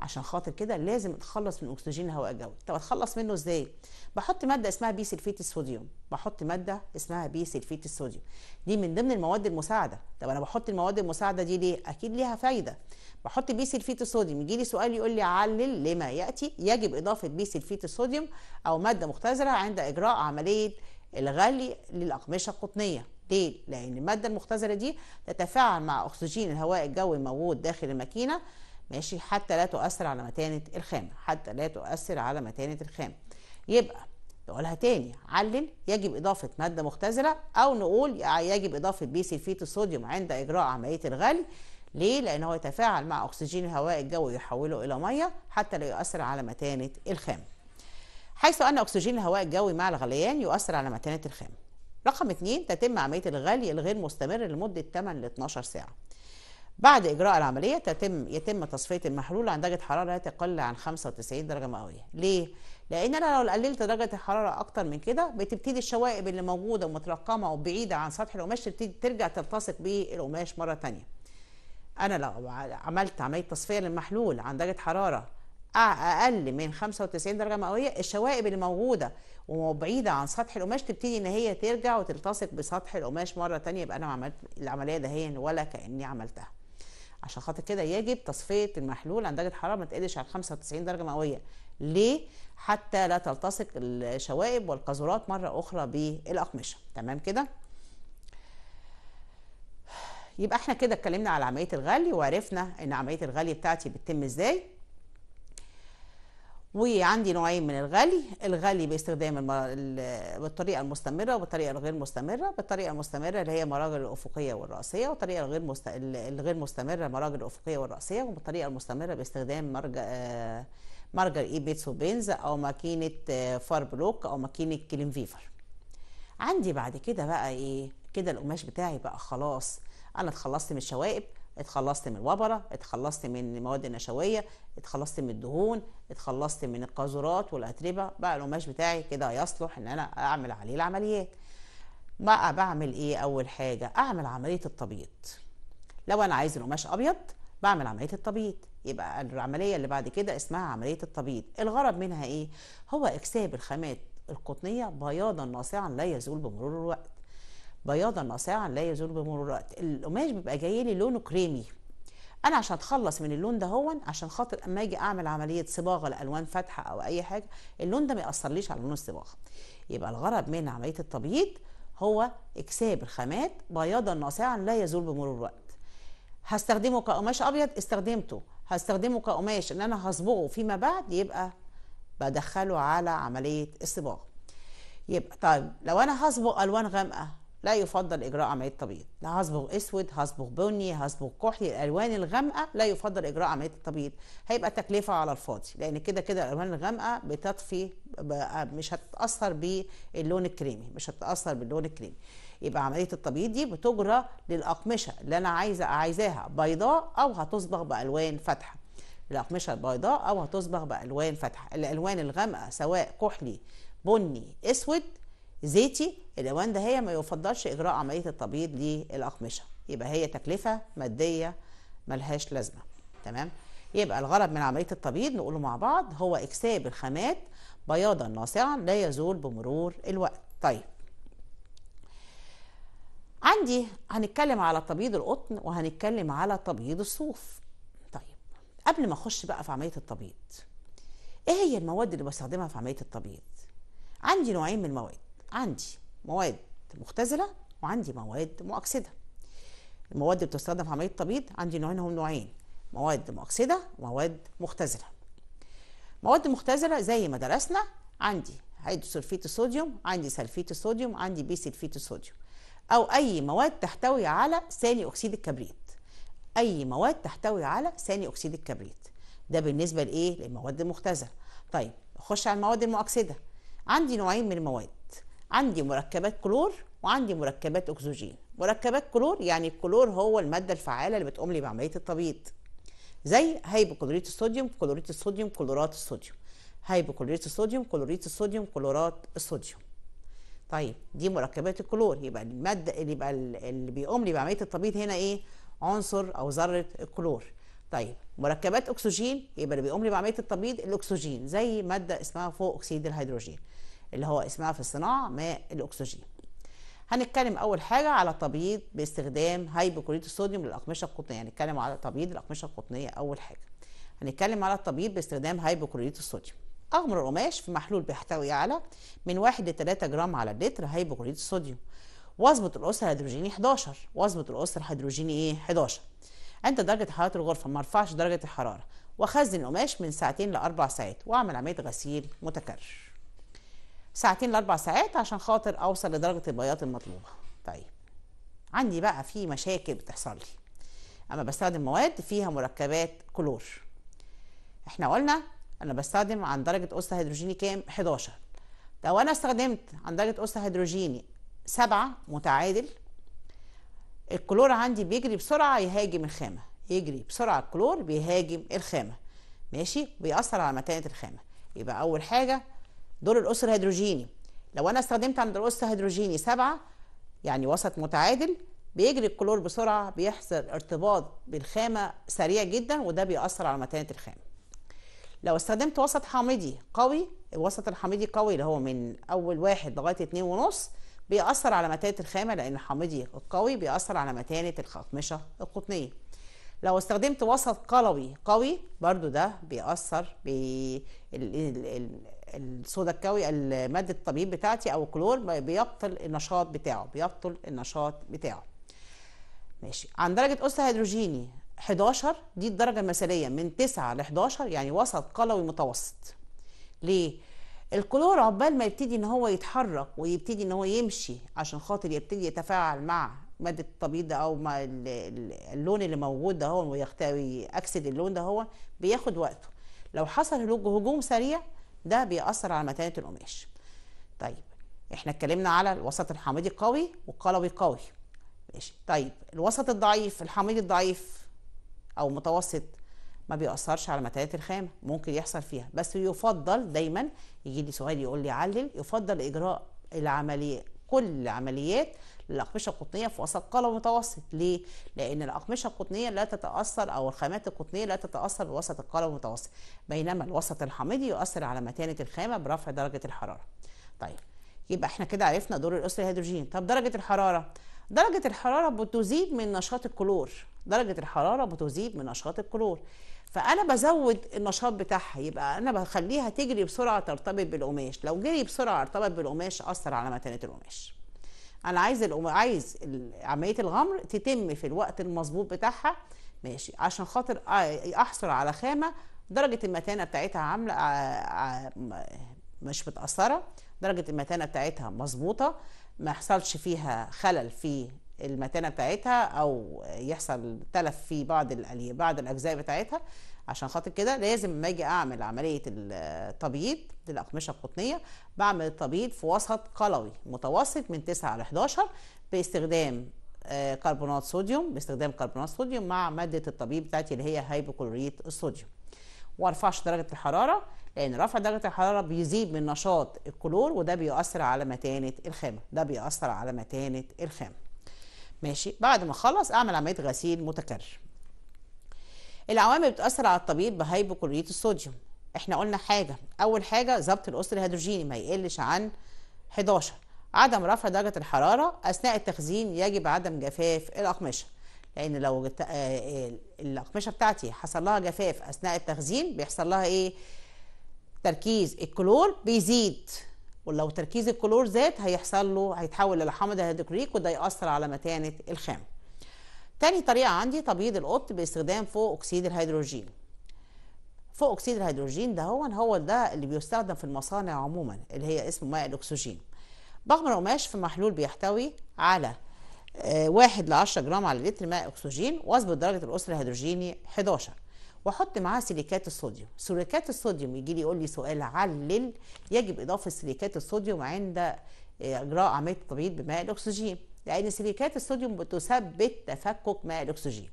عشان خاطر كده لازم اتخلص من اكسجين الهواء الجوي طب اتخلص منه ازاي بحط ماده اسمها بي سلفيت الصوديوم بحط ماده اسمها بي سلفيت الصوديوم دي من ضمن المواد المساعده طب انا بحط المواد المساعده دي ليه اكيد ليها فايده بحط بي سلفيت الصوديوم يجي لي سؤال يقول لي علل لما ياتي يجب اضافه بي سلفيت الصوديوم او ماده مختزله عند اجراء عمليه الغلي للاقمشه القطنيه ليه؟ لأن المادة المختزلة دي تتفاعل مع أكسجين الهواء الجوي الموجود داخل الماكينة ماشي حتى لا تؤثر على متانة الخامة حتى لا تؤثر على متانة الخامة يبقى نقولها تاني علل يجب إضافة مادة مختزلة أو نقول يجب إضافة بيسلفيت الصوديوم عند إجراء عملية الغلي ليه؟ لأن هو يتفاعل مع أكسجين الهواء الجوي ويحوله إلى مية حتى لا يؤثر على متانة الخام حيث أن أكسجين الهواء الجوي مع الغليان يؤثر على متانة الخام رقم 2 تتم عملية الغلي الغير مستمر لمدة 8 ل 12 ساعة بعد إجراء العملية تتم يتم تصفية المحلول عند درجة حرارة لا تقل عن 95 درجة مئوية، ليه؟ لأن أنا لو قللت درجة الحرارة أكتر من كده بتبتدي الشوائب اللي موجودة ومترقمة وبعيدة عن سطح القماش تبتدي ترجع تلتصق بالقماش مرة تانية. أنا لو عملت عملية تصفية للمحلول عند درجة حرارة أقل من 95 درجة مئوية، الشوائب اللي موجودة وبعيدة عن سطح القماش تبتدي إن هي ترجع وتلتصق بسطح القماش مرة تانية يبقى أنا عملت العملية دهيا ولا كأني عملتها. عشان خاطر كده يجب تصفيه المحلول عند درجه حراره ما تقلش عن 95 درجه مئويه ليه حتى لا تلتصق الشوائب والقاذورات مره اخرى بالاقمشه تمام كده يبقى احنا كده اتكلمنا على عمليه الغلي وعرفنا ان عمليه الغلي بتاعتي بتتم ازاي وعندي نوعين من الغلي الغلي باستخدام بالطريقه المستمره وبالطريقه الغير مستمره بالطريقه المستمره اللي هي المراجل الافقيه والراسيه والطريقه الغير مست... الغير مستمره المراجل الافقيه والراسيه وبالطريقه المستمره باستخدام مرج... آه، مرجل اي بيتس وبينز او ماكينه آه، فار بلوك او ماكينه كلين فيفر عندي بعد كده بقى ايه كده القماش بتاعي بقى خلاص انا اتخلصت من الشوائب اتخلصت من الوبره اتخلصت من المواد النشويه اتخلصت من الدهون اتخلصت من القاذورات والاتربه بقى القماش بتاعي كده يصلح ان انا اعمل عليه العمليات بقى بعمل ايه اول حاجه اعمل عمليه التبييض لو انا عايز القماش ابيض بعمل عمليه التبييض يبقى العمليه اللي بعد كده اسمها عمليه التبييض الغرض منها ايه هو اكساب الخامات القطنيه بياضا ناصعا لا يزول بمرور الوقت بياضا ناصعا لا يزول بمرور الوقت القماش بيبقى جاي لي لونه كريمي انا عشان اتخلص من اللون ده هون عشان خاطر اما اجي اعمل عمليه صباغه لالوان فاتحه او اي حاجه اللون ده ما ياثرليش على لون الصباغه يبقى الغرض من عمليه التبييض هو اكساب الخامات بياضا ناصعا لا يزول بمرور الوقت هستخدمه كقماش ابيض استخدمته هستخدمه كقماش ان انا هصبغه فيما بعد يبقى بدخله على عمليه الصباغه يبقى طيب لو انا هصبغ الوان غامقه لا يفضل اجراء عمليه تبييض لا هصبغ اسود هصبغ بني هصبغ كحلي الالوان الغامقه لا يفضل اجراء عمليه التبييض هيبقى تكلفه على الفاضي لان كده كده الالوان الغامقه بتطفي مش هتتاثر باللون الكريمي مش هتتاثر باللون الكريمي يبقى عمليه التبييض دي بتجرى للاقمشه اللي انا عايزه عايزاها بيضاء او هتصبغ بالوان فاتحه الاقمشه البيضاء او هتصبغ بالوان فاتحه الالوان الغامقه سواء كحلي بني اسود زيتي الالوان ده هي ما يفضلش اجراء عمليه التبييض للاقمشه يبقى هي تكلفه ماديه ملهاش لازمه تمام يبقى الغرض من عمليه التبييض نقوله مع بعض هو اكساب الخامات بياضا ناصعا لا يزول بمرور الوقت طيب عندي هنتكلم على تبييض القطن وهنتكلم على تبييض الصوف طيب قبل ما اخش بقى في عمليه التبييض ايه هي المواد اللي بستخدمها في عمليه التبييض عندي نوعين من المواد عندي مواد مختزله وعندي مواد مؤكسده المواد اللي بتستخدم في عمليه التبييض عندي نوعين هم نوعين مواد مؤكسده ومواد مختزله مواد مختزله زي ما درسنا عندي هيدروسلفيت الصوديوم عندي سلفيت الصوديوم عندي بيسلفيت الصوديوم او اي مواد تحتوي على ثاني اكسيد الكبريت اي مواد تحتوي على ثاني اكسيد الكبريت ده بالنسبه لايه للمواد المختزله طيب نخش على المواد المؤكسده عندي نوعين من المواد عندي مركبات كلور وعندي مركبات اكسجين مركبات كلور يعني الكلور هو الماده الفعاله اللي بتقوم لي بعمليه التبييض زي هيبوكلوريت الصوديوم كلوريت الصوديوم كلورات الصوديوم هيبوكلوريت الصوديوم كلوريت الصوديوم كلورات الصوديوم طيب دي مركبات الكلور يبقى الماده اللي يبقى اللي بيقوم لي بعمليه التبييض هنا ايه عنصر او ذره الكلور طيب مركبات اكسجين يبقى اللي بيقوم لي بعمليه التبييض الاكسجين زي ماده اسمها فوق اكسيد الهيدروجين اللي هو اسمها في الصناعة ماء الأكسجين هنتكلم أول حاجة على تبييض باستخدام هايبوكلوريت الصوديوم للأقمشة القطنية هنتكلم يعني على تبييض الأقمشة القطنية أول حاجة هنتكلم على التبييض باستخدام هايبوكلوريت الصوديوم أغمر القماش في محلول بيحتوي على من 1 ل 3 جرام على اللتر هايبوكلوريت الصوديوم واظبط الاسره الهيدروجيني 11 واظبط الاسره الهيدروجيني إيه 11 عند درجة حرارة الغرفة ما ارفعش درجة الحرارة وخزن القماش من ساعتين لأربع ساعات وأعمل عملية غسيل متكرر ساعتين لاربع ساعات عشان خاطر اوصل لدرجه البياض المطلوبه طيب عندي بقى في مشاكل بتحصل لي اما بستخدم مواد فيها مركبات كلور احنا قلنا انا بستخدم عن درجه اس هيدروجيني كام 11 لو انا استخدمت عن درجه اس هيدروجيني 7 متعادل الكلور عندي بيجري بسرعه يهاجم الخامه يجري بسرعه الكلور بيهاجم الخامه ماشي بيأثر على متانه الخامه يبقى اول حاجه دور الأس الهيدروجيني لو أنا استخدمت عند الأس هيدروجيني سبعة يعني وسط متعادل بيجري الكلور بسرعة بيحصل ارتباط بالخامة سريع جدا وده بيأثر على متانة الخامة لو استخدمت وسط حامضي قوي الوسط الحامضي قوي اللي هو من أول واحد لغاية اتنين ونص بيأثر على متانة الخامة لأن الحامضي القوي بيأثر على متانة الأقمشة القطنية لو استخدمت وسط قلوي قوي برضو ده بيأثر بالإنسان الصودا الكوي ماده الطبيب بتاعتي او كلور بيبطل النشاط بتاعه بيبطل النشاط بتاعه ماشي عند درجه اس هيدروجيني 11 دي الدرجه المثاليه من 9 ل 11 يعني وسط قلوي متوسط ليه الكلور عقبال ما يبتدي ان هو يتحرك ويبتدي ان هو يمشي عشان خاطر يبتدي يتفاعل مع ماده الطبيب ده او مع اللون اللي موجود ده هو ويختوي اكسد اللون ده هو بياخد وقته لو حصل هجوم سريع ده بيأثر على متانة القماش طيب احنا اتكلمنا على الوسط الحامضي القوي والقلوي القوي ماشي طيب الوسط الضعيف الحامضي الضعيف او متوسط ما بيأثرش على متانة الخامة ممكن يحصل فيها بس يفضل دايما يجي لي سؤال يقول لي علل يفضل إجراء العملية كل العمليات للأقمشة القطنية في وسط قلم متوسط ليه؟ لأن الأقمشة القطنية لا تتأثر أو الخامات القطنية لا تتأثر بوسط القلم المتوسط بينما الوسط الحامضي يؤثر على متانة الخامة برفع درجة الحرارة طيب يبقى احنا كده عرفنا دور الأسر الهيدروجين طب درجة الحرارة درجة الحرارة بتزيد من نشاط الكلور درجة الحرارة بتزيد من نشاط الكلور فأنا بزود النشاط بتاعها يبقى أنا بخليها تجري بسرعة ترتبط بالقماش لو جري بسرعة ارتبط بالقماش أثر على متانة القماش انا عايز عايز عمليه الغمر تتم في الوقت المظبوط بتاعها ماشي عشان خاطر احصل على خامه درجه المتانه بتاعتها عامله مش متاثره درجه المتانه بتاعتها مظبوطه ما يحصلش فيها خلل في المتانه بتاعتها او يحصل تلف في بعض بعض الاجزاء بتاعتها عشان خاطر كده لازم لما اجي اعمل عمليه التبييض للاقمشه القطنيه بعمل التبييض في وسط قلوي متوسط من 9 ل 11 باستخدام آه، كربونات صوديوم باستخدام كربونات صوديوم مع ماده التبييض بتاعتي اللي هي هايبوكلوريت الصوديوم وارفعش درجه الحراره لان رفع درجه الحراره بيزيد من نشاط الكلور وده بيؤثر على متانه الخامه ده بيؤثر على متانه الخامه ماشي بعد ما اخلص اعمل عمليه غسيل متكرر العوامل بتأثر على الطبيب بهايبوكلوريت الصوديوم احنا قلنا حاجة اول حاجة ظبط الاسر الهيدروجيني ما يقلش عن 11 عدم رفع درجة الحرارة اثناء التخزين يجب عدم جفاف الاقمشة لان لو جت... آه، آه، الاقمشة بتاعتي حصل لها جفاف اثناء التخزين بيحصل لها ايه تركيز الكلور بيزيد ولو تركيز الكلور زاد هيحصل له هيتحول للحمض الهيدروكلوريك وده يأثر على متانة الخام تاني طريقة عندي تبييض القط باستخدام فوق أكسيد الهيدروجين فوق أكسيد الهيدروجين ده هو هو ده اللي بيستخدم في المصانع عموما اللي هي اسمه ماء الأكسجين بغمر قماش في محلول بيحتوي على آه، واحد لعشرة جرام على لتر ماء أكسجين واظبط درجة الأسر الهيدروجيني 11 واحط معاه سيليكات الصوديوم سيليكات الصوديوم يجي لي يقول لي سؤال علل يجب اضافه سيليكات الصوديوم عند اجراء عمليه التبييض بماء الاكسجين لان سيليكات الصوديوم بتثبت تفكك ماء الاكسجين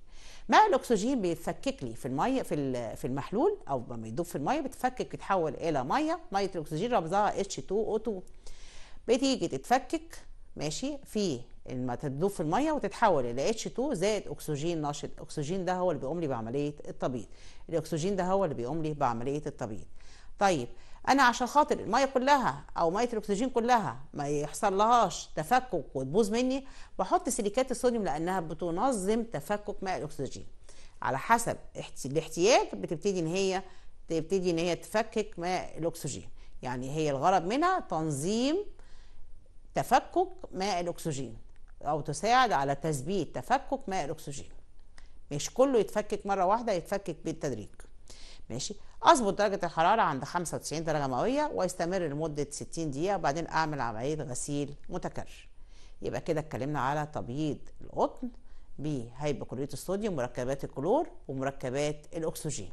ماء الاكسجين بيتفكك لي في الميه في في المحلول او لما يدوب في الميه بتفكك تتحول الى ميه ميه الاكسجين رمزها H2O2 بتيجي تتفكك ماشي في لما تدوب في الميه وتتحول الى H2 زائد اكسجين نشط الاكسجين ده هو اللي بيقوم لي بعمليه التبييض الاكسجين ده هو اللي بيقوم لي بعمليه التبييض طيب انا عشان خاطر الميه كلها او ميه الاكسجين كلها ما يحصل لهاش تفكك وتبوظ مني بحط سيليكات الصوديوم لانها بتنظم تفكك ماء الاكسجين على حسب الاحتياج بتبتدي ان هي تبتدي ان هي تفكك ماء الاكسجين يعني هي الغرض منها تنظيم تفكك ماء الاكسجين او تساعد على تثبيت تفكك ماء الاكسجين مش كله يتفكك مره واحده يتفكك بالتدريج ماشي اظبط درجه الحراره عند 95 درجه مئويه واستمر لمده 60 دقيقه وبعدين اعمل عمليه غسيل متكرر يبقى كده اتكلمنا على تبييض القطن بهيبوكلوريت الصوديوم مركبات الكلور ومركبات الاكسجين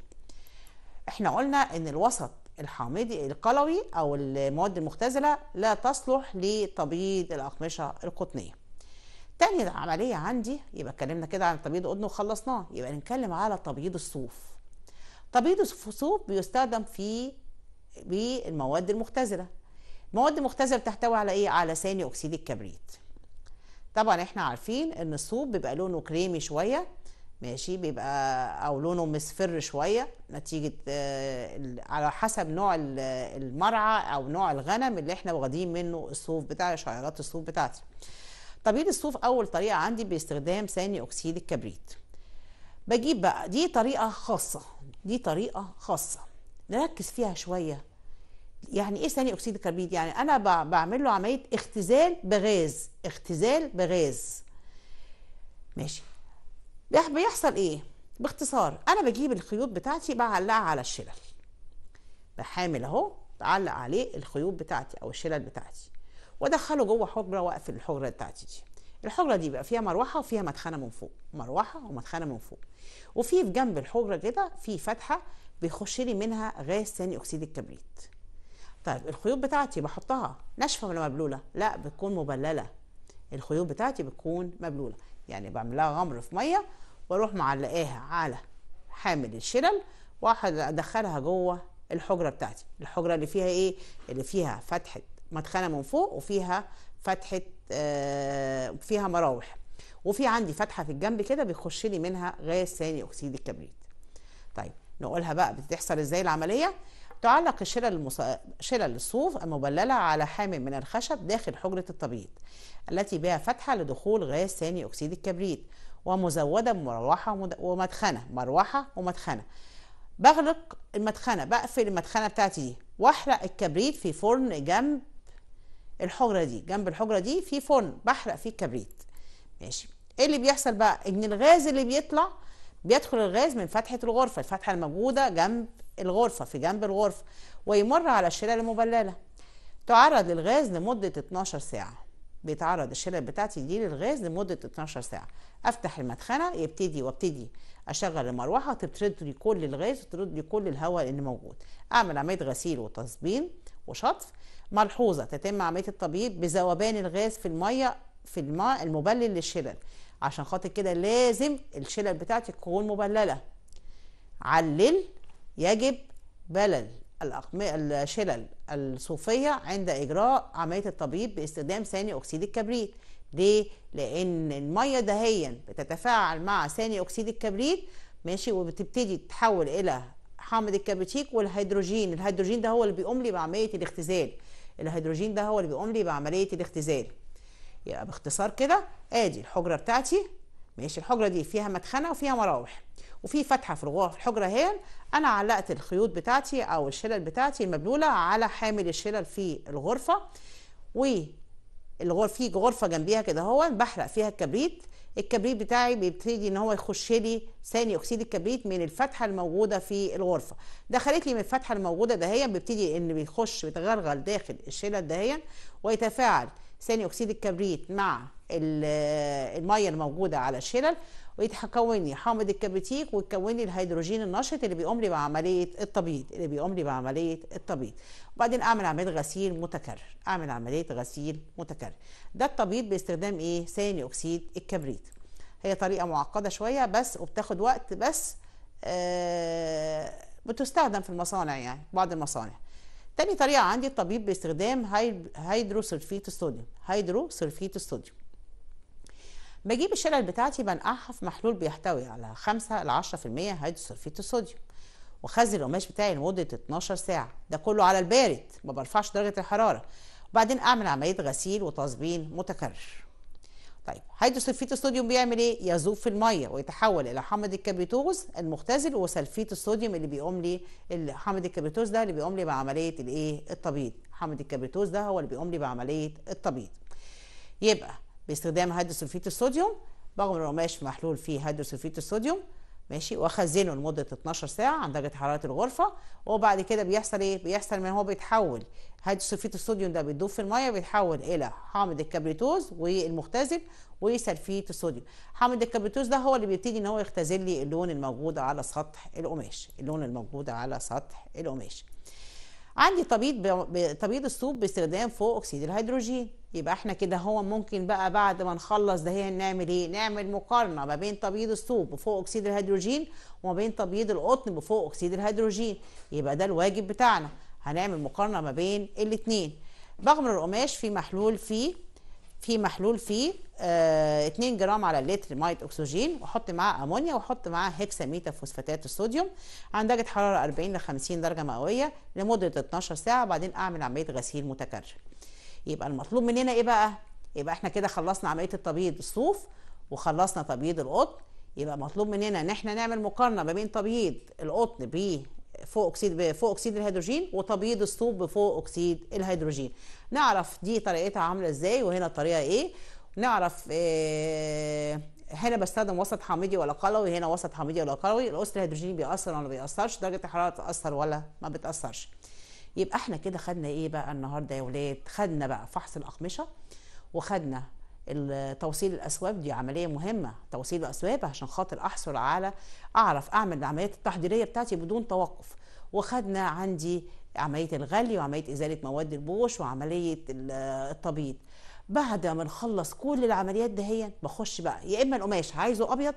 احنا قلنا ان الوسط الحامضي القلوي او المواد المختزله لا تصلح لتبييض الاقمشه القطنيه تاني عمليه عندي يبقى اتكلمنا كده عن تبييض القطن وخلصناه يبقى نتكلم على تبييض الصوف تبيض الصفوف بيستخدم في بالمواد المختزله المواد المختزله بتحتوي على ايه على ثاني اكسيد الكبريت طبعا احنا عارفين ان الصوف بيبقى لونه كريمي شويه ماشي بيبقى او لونه مصفر شويه نتيجه آه على حسب نوع المرعى او نوع الغنم اللي احنا واخدين منه الصوف بتاع شعيرات الصوف بتاعتي تبييض الصوف اول طريقه عندي باستخدام ثاني اكسيد الكبريت بجيب بقى دي طريقه خاصه دي طريقه خاصه نركز فيها شويه يعني ايه ثاني اكسيد الكربيد يعني انا بعمل له عمليه اختزال بغاز اختزال بغاز ماشي بيحصل ايه باختصار انا بجيب الخيوط بتاعتي بعلقها على الشلل بحامل اهو بعلق عليه الخيوط بتاعتي او الشلل بتاعتي وادخله جوه حجره واقفل الحجره بتاعتي دي الحجره دي بقى فيها مروحه وفيها مدخنه من فوق مروحه ومدخنه من فوق وفي في جنب الحجره كده في فتحه بيخش لي منها غاز ثاني اكسيد الكبريت طيب الخيوط بتاعتي بحطها ناشفه ولا مبلوله لا بتكون مبلله الخيوط بتاعتي بتكون مبلوله يعني بعملها غمر في ميه واروح معلقاها على حامل الشلل وادخلها جوه الحجره بتاعتي الحجره اللي فيها ايه اللي فيها فتحه مدخنه من فوق وفيها فتحه آه، فيها مراوح وفي عندي فتحه في الجنب كده بيخش لي منها غاز ثاني اكسيد الكبريت طيب نقولها بقى بتحصل ازاي العمليه تعلق الشلل المص... شلل الصوف المبلله على حامل من الخشب داخل حجره التبييض التي بها فتحه لدخول غاز ثاني اكسيد الكبريت ومزوده بمروحه ومدخنه مروحه ومدخنه بغلق المدخنه بقفل المدخنه بتاعتي دي واحرق الكبريت في فرن جنب الحجره دي جنب الحجره دي في فرن بحرق فيه الكبريت ماشي ايه اللي بيحصل بقى ان الغاز اللي بيطلع بيدخل الغاز من فتحه الغرفه الفتحه الموجوده جنب الغرفه في جنب الغرفه ويمر على الشلال المبلله تعرض للغاز لمده 12 ساعه بيتعرض الشلال بتاعتي دي للغاز لمده 12 ساعه افتح المدخنه يبتدي وابتدي اشغل المروحه تطرد لي كل الغاز وترد لي كل الهواء اللي موجود اعمل عمليه غسيل وتصبين وشطف ملحوظة تتم عملية التبييض بذوبان الغاز في المية في الماء المبلل للشلل عشان خاطر كده لازم الشلل بتاعتي تكون مبللة علل يجب بلل الشلل الصوفية عند إجراء عملية التبييض باستخدام ثاني أكسيد الكبريت ليه؟ لأن المية دهيا بتتفاعل مع ثاني أكسيد الكبريت ماشي وبتبتدي تتحول إلى حامض الكبريتيك والهيدروجين الهيدروجين ده هو اللي بيقوم لي بعملية الاختزال الهيدروجين ده هو اللي بيقوم لي بعمليه الاختزال يبقى باختصار كده ادي الحجره بتاعتي ماشي الحجره دي فيها مدخنه وفيها مراوح وفي فتحه في الغرف الحجره هي انا علقت الخيوط بتاعتي او الشلل بتاعتي المبلوله على حامل الشلل في الغرفه والغرفه في غرفه جنبيها كده هو بحرق فيها الكبريت الكبريت بتاعي بيبتدي ان هو يخش لي ثاني اكسيد الكبريت من الفتحه الموجوده في الغرفه دخلت لي من الفتحه الموجوده دهيا بيبتدي ان بيخش بيتغلغل داخل الشيله الدهيا ويتفاعل ثاني اكسيد الكبريت مع الميه الموجوده على الشلل ويتكون لي حامض الكبريتيك ويتكون لي الهيدروجين النشط اللي بيقوم لي بعمليه التبييض اللي بيقوم لي بعمليه التبييض وبعدين اعمل عمليه غسيل متكرر اعمل عمليه غسيل متكرر ده التبييض باستخدام ايه ثاني اكسيد الكبريت هي طريقه معقده شويه بس وبتاخد وقت بس آه بتستخدم في المصانع يعني بعض المصانع تاني طريقه عندي التبييض باستخدام هيدروسلفيت الصوديوم هيدروسلفيت الصوديوم بجيب الشلل بتاعتي بنقعها في محلول بيحتوي على 5 ل 10% هيدرو سلفيت الصوديوم وخزن القماش بتاعي لمده 12 ساعه ده كله على البارد ما برفعش درجه الحراره وبعدين اعمل عمليه غسيل وتصبين متكرر طيب سلفيت الصوديوم بيعمل ايه يذوب في الميه ويتحول الى حمض الكبيتوز المختزل وسلفيت الصوديوم اللي بيقوم لي حمض الكبيتوز ده اللي بيقوم لي بعمليه الايه التبييض حمض الكبيتوز ده هو اللي بيقوم لي بعمليه التبييض يبقى باستخدام هيدروسلفيت الصوديوم بغمر القماش محلول فيه هيدروسلفيت الصوديوم ماشي واخزنه لمده 12 ساعه عند درجه حراره الغرفه وبعد كده بيحصل ايه بيحصل ان هو بيتحول هيدروسلفيت الصوديوم ده بيدوب في الميه بيتحول الى حامض الكبريتوز والمختزن وسلفيت الصوديوم حامض الكبريتوز ده هو اللي بيبتدي ان هو يختزل لي اللون الموجود على سطح القماش اللون الموجود على سطح القماش عندي تبييض تبييض الصوب باستخدام فوق اكسيد الهيدروجين يبقى احنا كده هو ممكن بقى بعد ما نخلص ده نعمل ايه نعمل مقارنه ما بين تبييض الصوب بفوق اكسيد الهيدروجين وما بين تبييض القطن بفوق اكسيد الهيدروجين يبقى ده الواجب بتاعنا هنعمل مقارنه ما بين الاثنين بغمر القماش في محلول فيه في محلول فيه آه، 2 جرام على اللتر ميه اكسجين واحط معاه امونيا واحط معاه هيكساميتا فوسفاتات الصوديوم عند درجه حراره 40 ل 50 درجه مئويه لمده 12 ساعه وبعدين اعمل عمليه غسيل متكرر يبقى المطلوب مننا ايه بقى يبقى احنا كده خلصنا عمليه التبييض الصوف وخلصنا تبييض القطن يبقى مطلوب مننا ان احنا نعمل مقارنه ما بين تبييض القطن فوق اكسيد فوق اكسيد الهيدروجين وتبييض الصوب بفوق اكسيد الهيدروجين نعرف دي طريقتها عامله ازاي وهنا الطريقه ايه نعرف إيه هنا بستخدم وسط حامضي ولا قلوي هنا وسط حامضي ولا قلوي الاس الهيدروجين بيأثر ولا ما بيأثرش درجه الحراره تأثر ولا ما بتأثرش يبقى احنا كده خدنا ايه بقى النهارده يا ولاد خدنا بقى فحص الاقمشه وخدنا توصيل الاسواب دي عمليه مهمه توصيل الاسواب عشان خاطر احصل على اعرف اعمل العمليات التحضيريه بتاعتي بدون توقف وخدنا عندي عمليه الغلي وعمليه ازاله مواد البوش وعمليه التبييض بعد ما نخلص كل العمليات دهيا بخش بقى يا اما القماش عايزه ابيض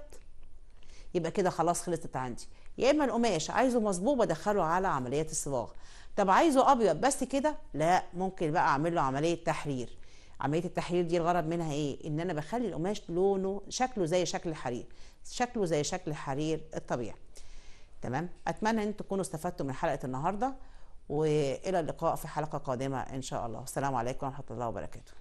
يبقى كده خلاص خلصت عندي يا اما القماش عايزه مصبوب بدخله على عمليه الصباغه طب عايزه ابيض بس كده لا ممكن بقى اعمل له عمليه تحرير عمليه التحرير دي الغرض منها ايه ان انا بخلي القماش لونه شكله زي شكل الحرير شكله زي شكل الحرير الطبيعي تمام اتمنى ان تكونوا استفدتوا من حلقه النهارده والى اللقاء في حلقه قادمه ان شاء الله السلام عليكم ورحمه الله وبركاته